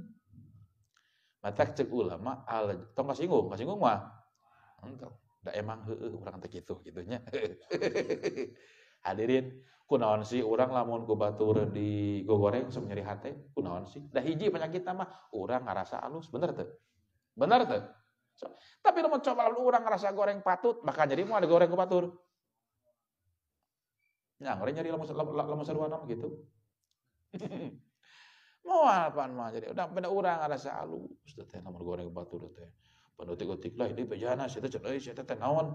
Mata cek ulama al tong kasinggung, kasinggung mah. Entah, da emang heueuh orang teh gitu, gitunya. Hadirin, kunaon sih orang lamun ku batur di gogoreng sok nyeri hate, kunaon sih. Da hiji penyakit mah urang ngarasa alus, bener teu? Bener teu? So, tapi lamun coba urang ngarasa goreng patut, maka jadi mau ada goreng ku batur. Nah, goreng nyari lamun lamun sarua gitu. mau apaan mah jadi udah pada orang rasa alu sudah teh nomor goreng batu udah teh pada tiga lah ini pejana sih teh cendai eh, sih teh naon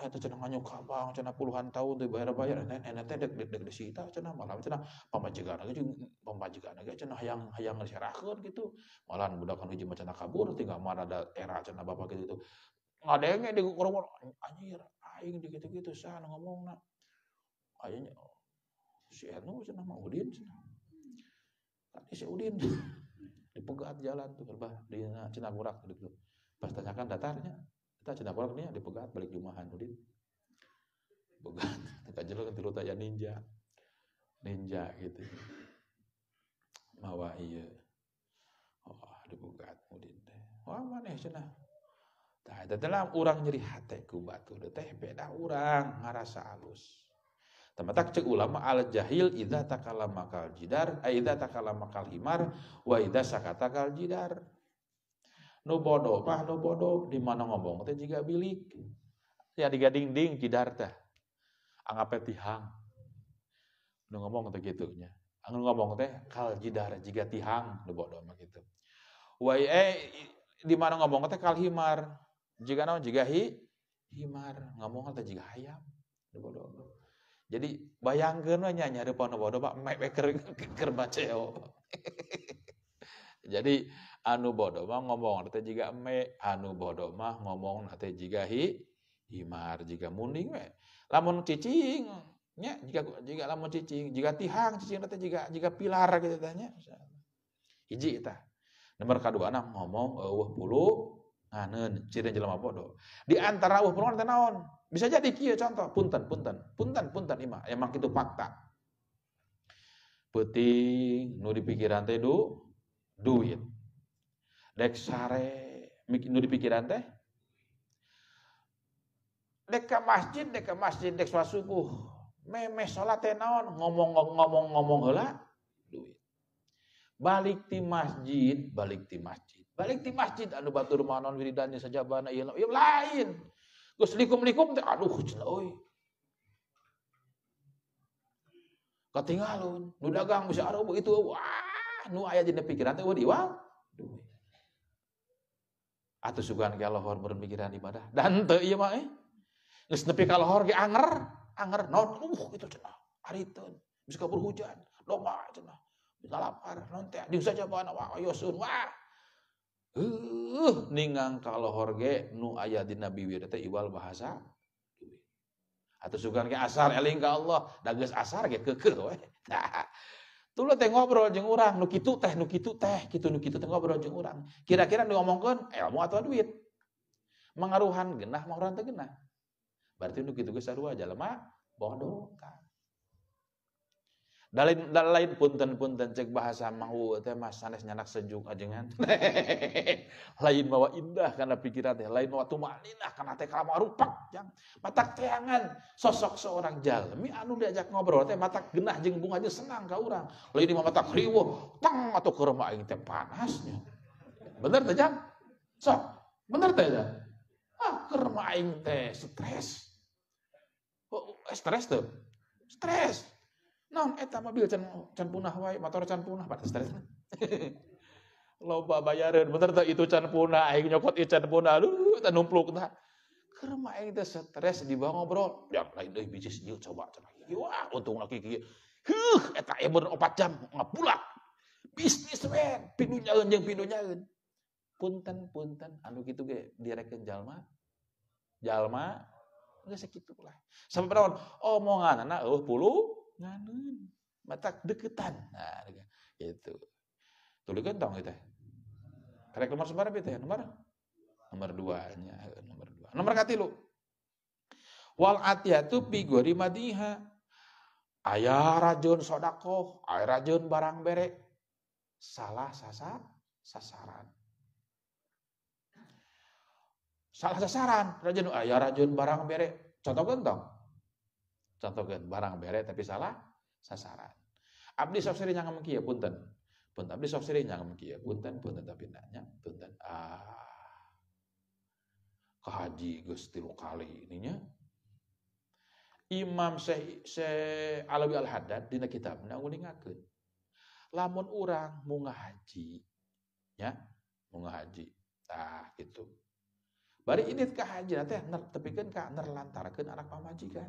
eh teh cendang nganyu kabang cendang puluhan tahun tuh bayar bayar nenek nenek teh dek dek dek di sita cendang malam cendang pamajikan lagi juga pamajikan lagi cendang hayang hayang diserahkan gitu malam budak kan hiji macam kabur tinggal mana ada era cendang bapak gitu ngadenge di kurang anjir aing di gitu gitu sana ngomong nak ayahnya si Erno cendang mau udin Tadi si Udin dipegat jalan tuh bah di Cina Gurak gitu. Pas tanyakan datarnya, kita Cina Gurak nih dipegat balik Jumahan Udin. Pegat, kita jelas kan tilu ya ninja. Ninja gitu. Mawa iya. oh dipegat Udin teh. Wah, mana cenah? Tah, dalam orang nyeri hati ku batu teh beda orang ngarasa alus. Tak cek ulama al jahil ida takala makal jidar, eh, idza takala makal himar wa idza sakata kal jidar. Nu bodoh mah nu bodoh di mana ngomong teh jiga bilik. Ya gading ding jidar teh. Anggap tihang. Nu ngomong teh gitunya, nya. Anu ngomong teh kal jidar jika tihang nu bodoh mah gitu. Wa eh di mana ngomong teh kal himar. jika naon jika hi himar ngomong teh jika hayam. Nu bodoh. Jadi bayangkan aja nyari pono bodoh pak mek ker ker baceo. Jadi anu bodoh mah ngomong nanti jika me anu bodoh mah ngomong nanti jika hi himar jika munding me. Lamun cicing nya jika jika lamun cicing jika tihang cicing nanti jika jika pilar gitu tanya. Hiji kita. Nomor kedua anak ngomong eueuh puluh Nah nganeun ciri jelema bodoh di antara uh penonton bisa jadi kia contoh punten punten punten punten ima ya, emang itu fakta penting nuri pikiran teh du duit dek sare nu di pikiran teh dek ke masjid dek ke masjid dek subuh Memeh sholat teh ngomong ngomong-ngomong ngomong heula duit balik di masjid balik di masjid balik di masjid anu batur manon wiridannya saja bana ieu yang iya, lain geus likum-likum teh aduh cenah euy katingalun nu dagang bisa aruh itu wah nu aya dina pikiran teh wadi wah atuh sugan ke lohor berpikiran ibadah dan teu iya mah eh geus nepi ka lohor ge anger anger non uh itu cenah teu bisa kabur hujan lomba cenah bisa lapar non teh diusah coba wah ayo sun wah Uh, ningang kalau horge nu ayah di Nabi Wirta iwal bahasa atau sugan ke asar eling ke Allah dages asar ke keker we nah, lo teh ngobrol jeung urang nu kitu teh nu kitu teh kitu nu kitu teh ngobrol jeung urang kira-kira nu ngomongkeun ilmu atau duit mengaruhan genah mengaruhan teh genah berarti nu kitu geus sarua jalma bodoh kan dalain dalain punten punten cek bahasa mahu teh mas sanes nyanak sejuk ajengan lain bawa indah karena pikiran teh lain bawa tumaninah karena teh mau rupak jang matak teangan sosok seorang jalmi anu diajak ngobrol teh matak genah jenggung aja senang kau orang, lain di matak riwo tang atau kerma rumah aing teh panasnya bener teh jang sok bener teh jang ah kerma rumah aing teh stres oh, eh, stres tuh stres non eta mobil can, can punah wae, motor can punah pada stres. Loba bayaran, bener tak itu can punah, aing nyokot itu can punah, lu tak numpluk tak. Kerma aing teh stres di bawah ngobrol, yang lain deh biji sedih coba coba. Wah, untung lagi kieu. Huh, eta ieu bener 4 jam ngapulak. Bisnis we, pindu nyaeun yang pindu nyaeun. Punten punten anu gitu ge direken jalma. Jalma nggak segitu lah. Sampai perawan omongan anak oh puluh nganun mata deketan nah gitu tulis gendong kita gitu ya. karek nomor itu ya nomor nomor dua nya nomor dua nomor katilu wal atiatu pi gori madiha ayah rajun sodakoh ayah rajun barang bere salah sasar sasaran salah sasaran rajun ayah rajun barang bere contoh gentong contohkan barang bere tapi salah sasaran. Abdi sok sering mengkia punten. Punten abdi sok sering mengkia punten punten tapi nanya punten ah kehaji geus tilu kali ininya Imam se se Alawi Al Haddad dina kitab nguningakeun. Lamun urang mau ngaji ya, mau ngaji. Tah gitu. Bari ini ke haji nanti tapi kan ka ke anak pamajikan.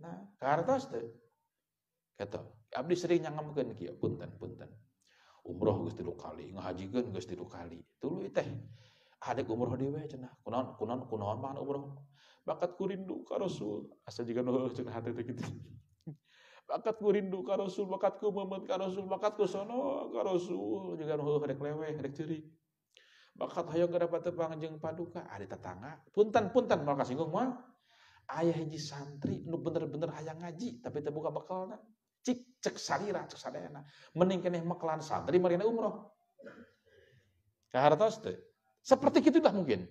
Nah, kartos tuh. Kata, abdi sering nyangamkeun kia punten punten. Umroh gus tilu kali, ngahajikeun gus tilu kali. Tuluy teh adek umroh dewe cenah. Kunaon kunaon kunaon mana umroh. Bakat ku rindu ka Rasul. Asa jika nu hati itu gitu Bakat ku rindu ka Rasul, bakat ku memet ka Rasul, bakat ku sono ka Rasul. jika nu hadek lewe hadek ciri Bakat hayo kada patepang jeng paduka, ada tetangga. Punten punten mal kasinggung mah ayah hiji santri nu bener-bener ayah ngaji tapi teu buka bekalna cik cek salira cek sadayana mending keneh mekelan santri marina umroh kahartos teh seperti lah mungkin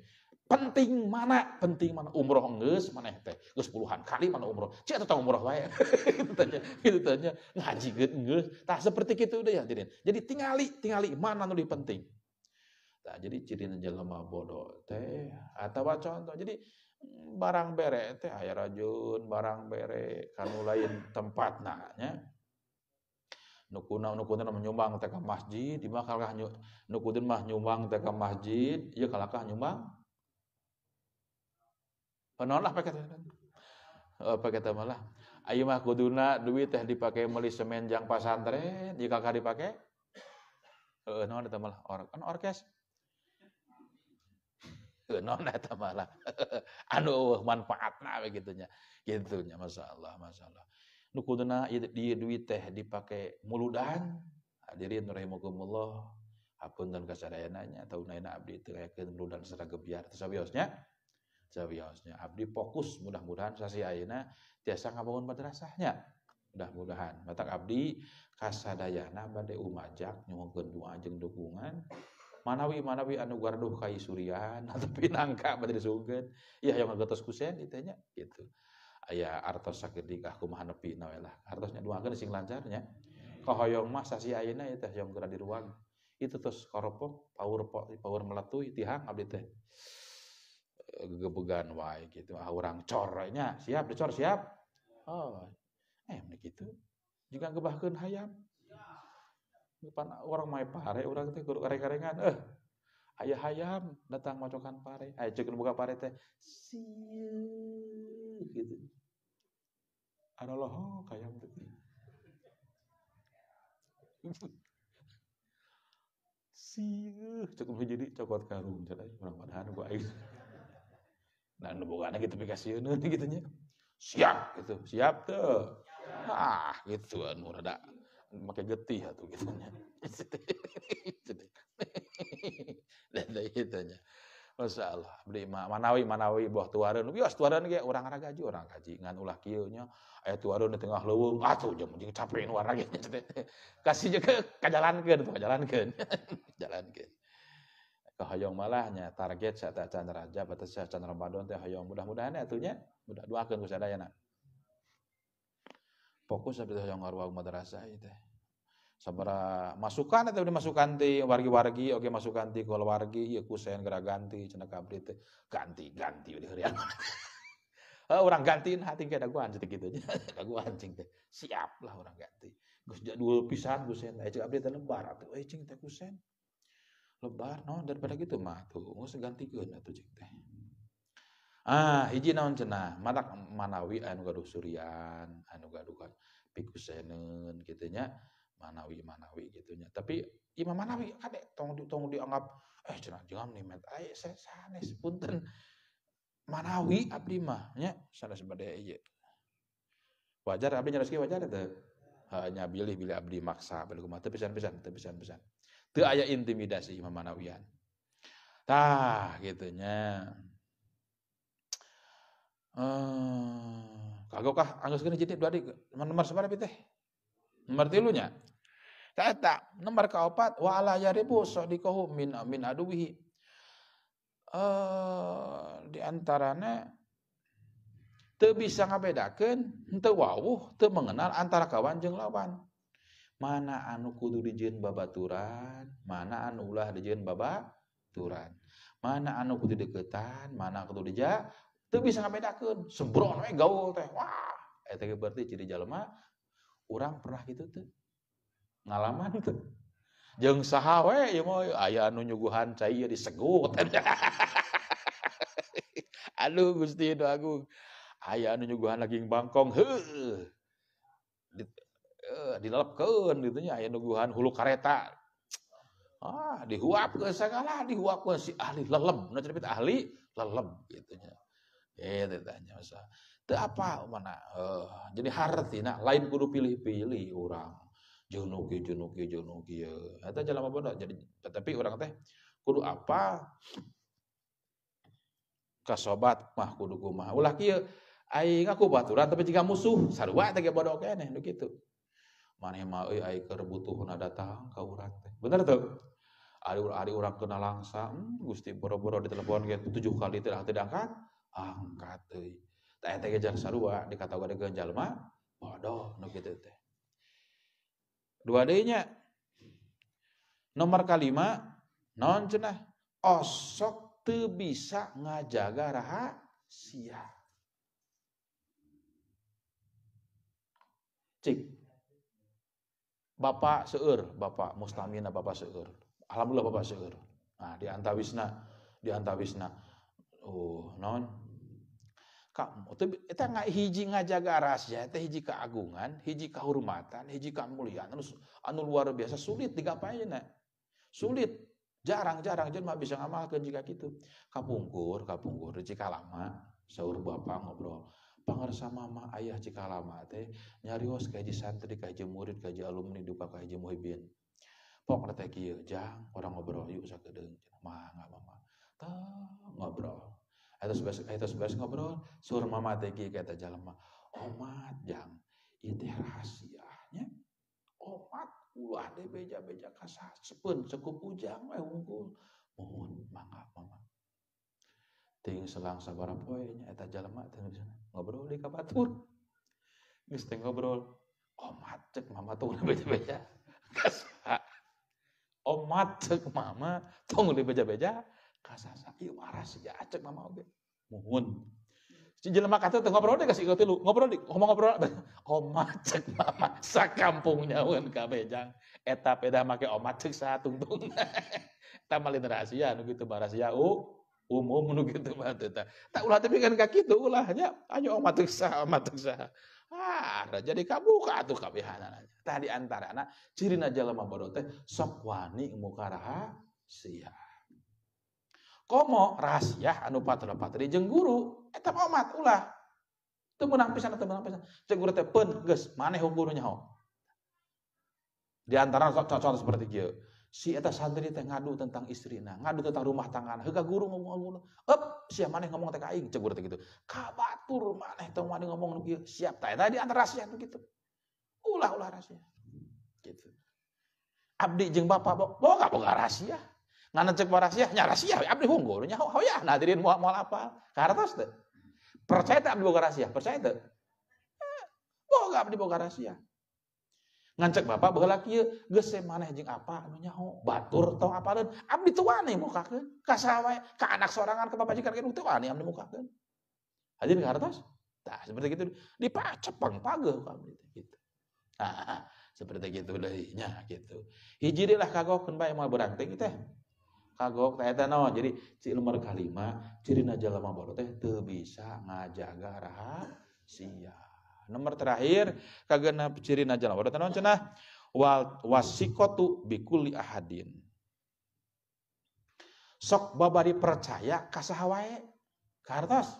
penting mana penting mana umroh geus maneh teh geus puluhan kali mana umroh cik atuh umroh wae gitu tanya gitu tanya ngaji geus tah seperti itu deh ya jadi jadi tingali tingali mana nu penting nah, jadi ciri jelema bodoh teh atau contoh jadi barang bere teh aya rajun barang bere kanu lain tempat nanya nukuna nukuna menyumbang teh ka masjid di mah kalkah nukudin mah nyumbang teh ka masjid ieu kalakah nyumbang penolak lah pakai teh oh, pakai teh malah ayeuna mah kuduna duit teh dipake meli semen jang pasantren jika kalkah dipake heuh naon eta malah or kan orkes punya eh, anuh manfaatlah begitunyanya masalah masalah duit teh dipakai muludhan hadirinumu apun dan kasadaanya ataudi binya Abdi fokus mudah-mudahaninaasabangun padarasahnya mudah-mudahan mata Abdi kasadadayana badai umajaknyomo kedua anjeng dukungan dan manawi manawi anu gardu kai surian tapi pinangka menjadi sugen ya yang geus kusen ditanya gitu Ayah artos sakit di aku mah nepi nawela artosnya dua agen sing lancarnya kohoyong mas sasi ayana itu yang berada di ruang itu terus koropok power power melatu tihang abdi teh gebegan wae gitu ah orang cornya siap dicor siap oh eh gitu juga gebahkeun hayam orang mai pare orang teh guru kering karengan eh ayah ayam datang macokan pare ayah eh, cek buka pare teh Siu gitu ada loh oh, kayak gitu Siu cukup jadi cokot karung cerai orang eh, padahan gua aing nah nu boga gitu pika sieun gitu nya siap gitu siap tuh ah gitu anu rada pakai getih atau gitu dan itu nya Masya Allah. Beri manawi manawi buah tuaran. Bias tuaran kayak orang ragaji orang kaji ngan ulah kieu nya. Aya tuaran di tengah leuweung atuh ah, jeung mending capekin warna gitu, Kasih jeung kajalankeun tuh kajalankeun. Jalankeun. kehayong malahnya target saya tak can Rajab atau saya can Ramadan teh mudah-mudahan ya, nya. mudah saya ku nak fokus abdi hoyong arwah madrasah itu. teh sabara masukan eta masukan ti wargi-wargi oke masukan ti kalau wargi ya kusen gerak ganti cenah kabri teh ganti ganti di heureun orang gantiin hati kayak dagu anjing gitu dagu anjing teh siap lah orang ganti gus jadul pisan kusen eh cek abdi teh lebar atau eh cing teh kusen lebar non daripada gitu mah tuh geus ganti atuh cing teh ah hiji hmm. naon cenah matak manawi anu gaduh surian anu gaduh seneun kitu nya manawi manawi gitu nya tapi imam manawi ade tong di, tong dianggap eh cenah jangan nimet aya sanes punten manawi abdi mah nya sanes bade ieu wajar abdi rezeki wajar ya teh hanya bilih bilih abdi maksa balik kumah pisan-pisan pisan-pisan teu aya intimidasi imam manawian tah gitunya eh kagokah nomor tilunya nomor ka opat wala yaribu eh, di eh diantaranya bisa ngabedakan wauh tuh mengenal antara kawan jeng lawan mana anu kudu dijinin babaan mana an ulah dijinin baba Turan mana anu kudu deketan mana akudu dijak Itu bisa ngabedakan. Sembrono eh gaul teh. Wah. Eta eh, berarti ciri jalma. Orang pernah gitu tuh. Ngalaman tuh. Jeng sahawe ya mau ayah anu nyuguhan cai disegut. Aduh anu Gusti itu Agung. Ayah anu nyuguhan lagi bangkong. Heuh. dilepkeun eh, gitu nya aya nuguhan hulu kereta Ah, dihuap ke segala, dihuap ke si ahli lelem. Nanti cerita ahli lelem gitu nya. Eh, ditanya masa. Itu apa mana? Uh, eh, jadi nak lain kudu pilih-pilih orang. Junuki, junuki, junuki. Ya. Itu jalan apa Jadi, tapi orang teh kudu apa? Kasobat mah kudu kumah. Ulah kieu aing aku baturan tapi jika musuh sarua teh bodoh keneh nu kitu. Maneh mah euy aing keur butuhna datang ka urang teh. Bener tuh? Ari, ari orang kena langsa, hmm, Gusti boro-boro ditelepon gitu tujuh kali tidak tidak angkat angkat euy. Tah eta ge jan sarua dikatakeun jalma bodoh nu kitu teh. Dua deui nya. Nomor kalima non cenah osok teu bisa ngajaga rahasia. Cik. Bapak seur, bapak mustamina bapak seur, Alhamdulillah bapak seur. Nah, di antawisna, di antawisna. Oh, non kamu hmm. itu kita nggak hiji ngajaga rahasia teh hiji keagungan hiji kehormatan hiji kemuliaan anu, anu luar biasa sulit digapain sulit jarang-jarang mah bisa ngamalkan jika gitu kapungkur kapungkur jika lama sahur bapak ngobrol pangarsa mama ayah jika lama teh nyarios kaji santri kaji murid kaji alumni duka kaji muhibin pokoknya teh kieu jang orang ngobrol yuk sakedeung mah nggak mama tah ngobrol kita beres, etos ngobrol, sur mama tegi kata jalma. Omat jang, itu iya rahasianya. Omat ulah deh beja-beja kasar. Sepen cukup ujang, eh unggul. Mohon mangga mama. Ting selang sabar poenya, eta jalma tengah sana ngobrol di kapatur. Gus ngobrol, omat cek mama tuh beja-beja kasar. Omat cek mama tuh beja-beja kasasa ieu iya, sih ya acek mama mohon muhun jelema kata teh ngobrol deh kasih ikut lu ngobrol deh ngomong ngobrol oma oh, cek mama sakampung wen kabejang eta peda make oma oh, cek tungtung tung tamalin rahasia nu gitu rahasia u umum nu gitu mah tak tak ulah tapi kan kaki ulah ulahnya ayo oma oh, cek sah oma cek sah ah jadi kabuka tuh kabehanan tadi antara anak ciri najalah bodoh teh sok wani muka rahasia Komo rahasia anu patra di jeng guru eta eh, omat ulah. Teu meunang pisan teu meunang pisan. Cek guru teh peun geus maneh guru nyaho. Di antara contoh-contoh seperti kieu. Si eta santri teh ngadu tentang istrina, ngadu tentang rumah tangga. Heuga guru ngomong-ngomong. eup sia maneh ngomong teh ka aing, cek guru teh gitu. Kabatur maneh teu maneh ngomong kieu. Siap teh tadi nah, antara rahasia teh kitu. Ulah-ulah rahasia. Gitu. Abdi jeung bapak boga boga rahasia. Ngan cek warasiah, nya rasiah, abdi hunggul, nya oh ya, diriin mau mau apa? Kartos teh. Percaya tak abdi boga rahasia, percaya teh. Boga abdi boga rahasia? Ngancek bapak laki ye geus maneh jeung apa anu nyaho, batur tau apaleun. Abdi tuane mukakeun, ka sawae, ka anak sorangan ka babajikan kieu tuane abdi mukakeun. Hadirin kartos. Tah, seperti itu dipacepeng pageuh abdi gitu. Nah, seperti itu deui nya gitu. Hijirilah lah kagokeun bae moal berang teh teh kagok teh teh no jadi si nomor kalima ciri naja lama baru teh teu bisa ngajaga rahasia nomor terakhir kagena ciri najal lama baru teh cenah wal wasikotu bikuli ahadin sok babari percaya kasahawae kartos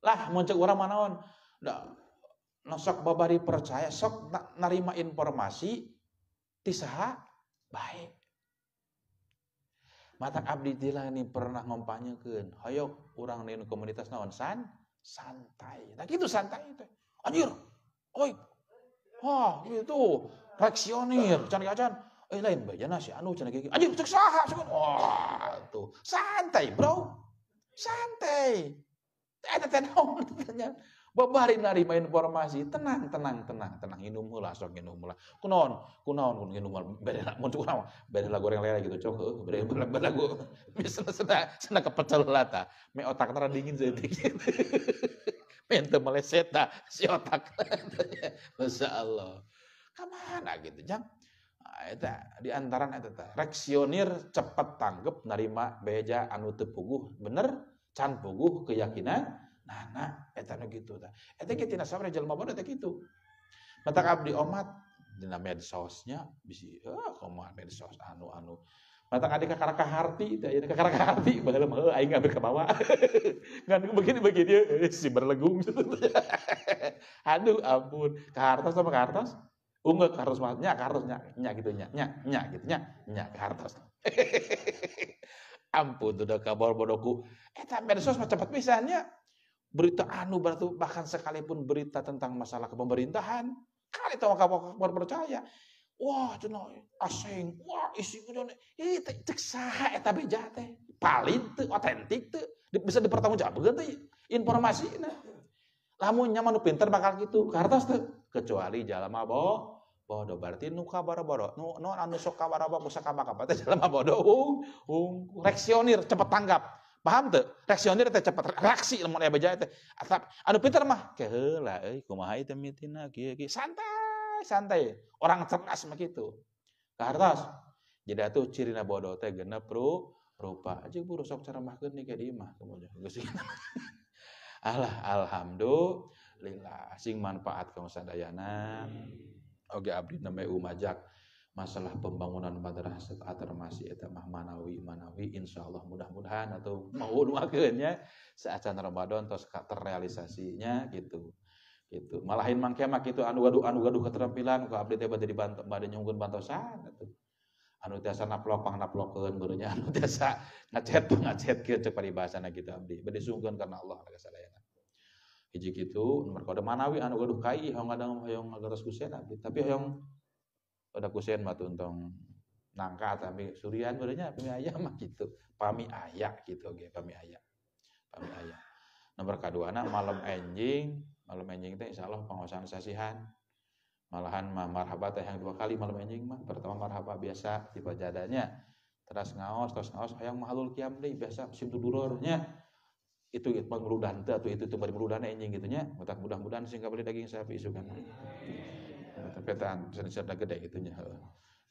lah muncul orang manaon no, sok babari percaya sok narima informasi tisaha baik Matak abdi ini pernah ngompanyakeun hoyok orang di komunitas naon san santai nah gitu santai itu, anjir oi wah gitu reaksioner can kacan eh lain bajana si anu can gigi anjir cek saha cek wah tuh santai bro santai eh teh naon Babari nari main informasi, tenang, tenang, tenang, tenang, minum hula, sok minum hula. Kunaon, kunaon, kun minum hula, beda lah, muncul kunaon, beda gitu, lah goreng lele gitu, cok, beda lah, beda lah, gue, misalnya sena, sena kepecel lata, me otak nara dingin sedikit. Mente meleset si otak. Masya Allah. kemana gitu, jang. itu ah, di antara eta, reksionir cepat tanggap, narima beja anu tepuguh, bener, can puguh keyakinan, nah nah eta nu gitu ta eta ge tina sabar jelema bodoh eta kitu matak abdi omat dina medsosnya bisi ah eh, koma medsos anu anu Mata adik kakara kaharti harti teh ini kakara kaharti harti baheula mah eh, aing ngambil ka bawah ngan begini begini eh, si berlegung aduh ampun ka sama ka unggah unggul harus matnya harus nyak nyak gitu nyak nyak nyak gitu nyak nyak harus ampun sudah kabar bodohku eh medsos mah apa misalnya? berita anu berarti bahkan sekalipun berita tentang masalah kepemerintahan kali tahu kamu percaya wah cina asing wah isi cina itu cek sah tapi jate teh valid tuh otentik tuh, bisa dipertanggungjawabkan tuh informasi nah lamun nyaman pinter bakal gitu kertas tuh kecuali jalan mabo, bodoh berarti nu kabar bodoh nu nu anu sok kabar bodoh musa kabar kapa teh jalan bodoh ung ung reksionir cepet tanggap Paham tuh? Reaksioner teh cepat reaksi lamun aya beja teh. Atap anu pinter mah ke heula euy kumaha ieu mitina kia kia santai santai. Orang cerdas mah kitu. Kartos. Jadi atuh cirina bodoh teh genep ru rupa. Aja rusak cara mah nih kayak dieu mah kemudian. Geus Allah alhamdulillah sing manfaat kamu sadayana. oke abdi nembe umajak masalah pembangunan madrasah atau masih mah manawi manawi insyaallah mudah-mudahan atau mau akhirnya seacan Ramadan tos terrealisasinya gitu gitu malahin mangkemak itu anu gaduh anu gaduh keterampilan ku abdi tiba jadi bantu badan nyunggun bantosan itu anu tiasa naplopang naplokeun gurunya anu tiasa ngacet ngacet kieu cepat paribasana kita abdi beri sungkeun karena Allah rek sadayana hiji kitu nomor kode manawi anu gaduh kai hoang kadang ngomong ngagaros kusena gitu. tapi yang udah kusen mah tuntung nangka tapi surian berarti pami ayah mah gitu pami ayah gitu oke okay, pami ayah pami ayah nomor kedua anak malam enjing malam enjing teh insya Allah pengawasan sasihan malahan mah marhabat teh yang dua kali malam enjing mah pertama marhabat biasa tiba jadanya terus ngaos terus ngaos yang mahalul kiam deh biasa musim durornya itu itu pengeludahan atau itu itu baru merudan enjing gitunya mudah-mudahan sehingga beli daging sapi isukan dempetan sarana gede gitunya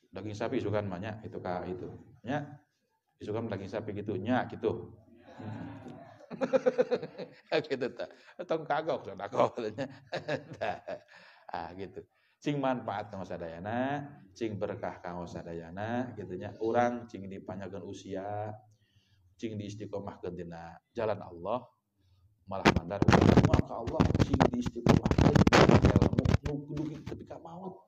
daging sapi suka kan banyak itu kah itu ya suka daging sapi gitu gitunya gitu gitu tak tong kagok tong kagok ah gitu cing manfaat kang sadayana cing berkah kang sadayana gitunya orang cing dipanjangkan usia cing diistiqomahkeun dina jalan Allah malah mandar ke Allah cing diistiqomahkeun dugi ketika maut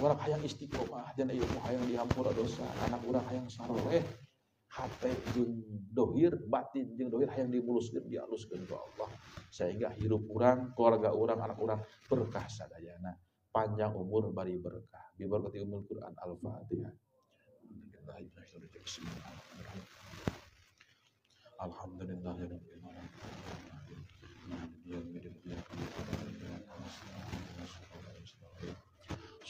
orang hayang istiqomah dan ayo ya hayang dihampura dosa anak orang hayang saroleh hati jeng dohir batin jeng dohir hayang dimuluskan dialuskan ke Allah sehingga hidup orang keluarga orang anak orang berkah sadayana panjang umur bari berkah biberkati umur Quran Al-Fatihah Alhamdulillah ya Alhamdulillah ya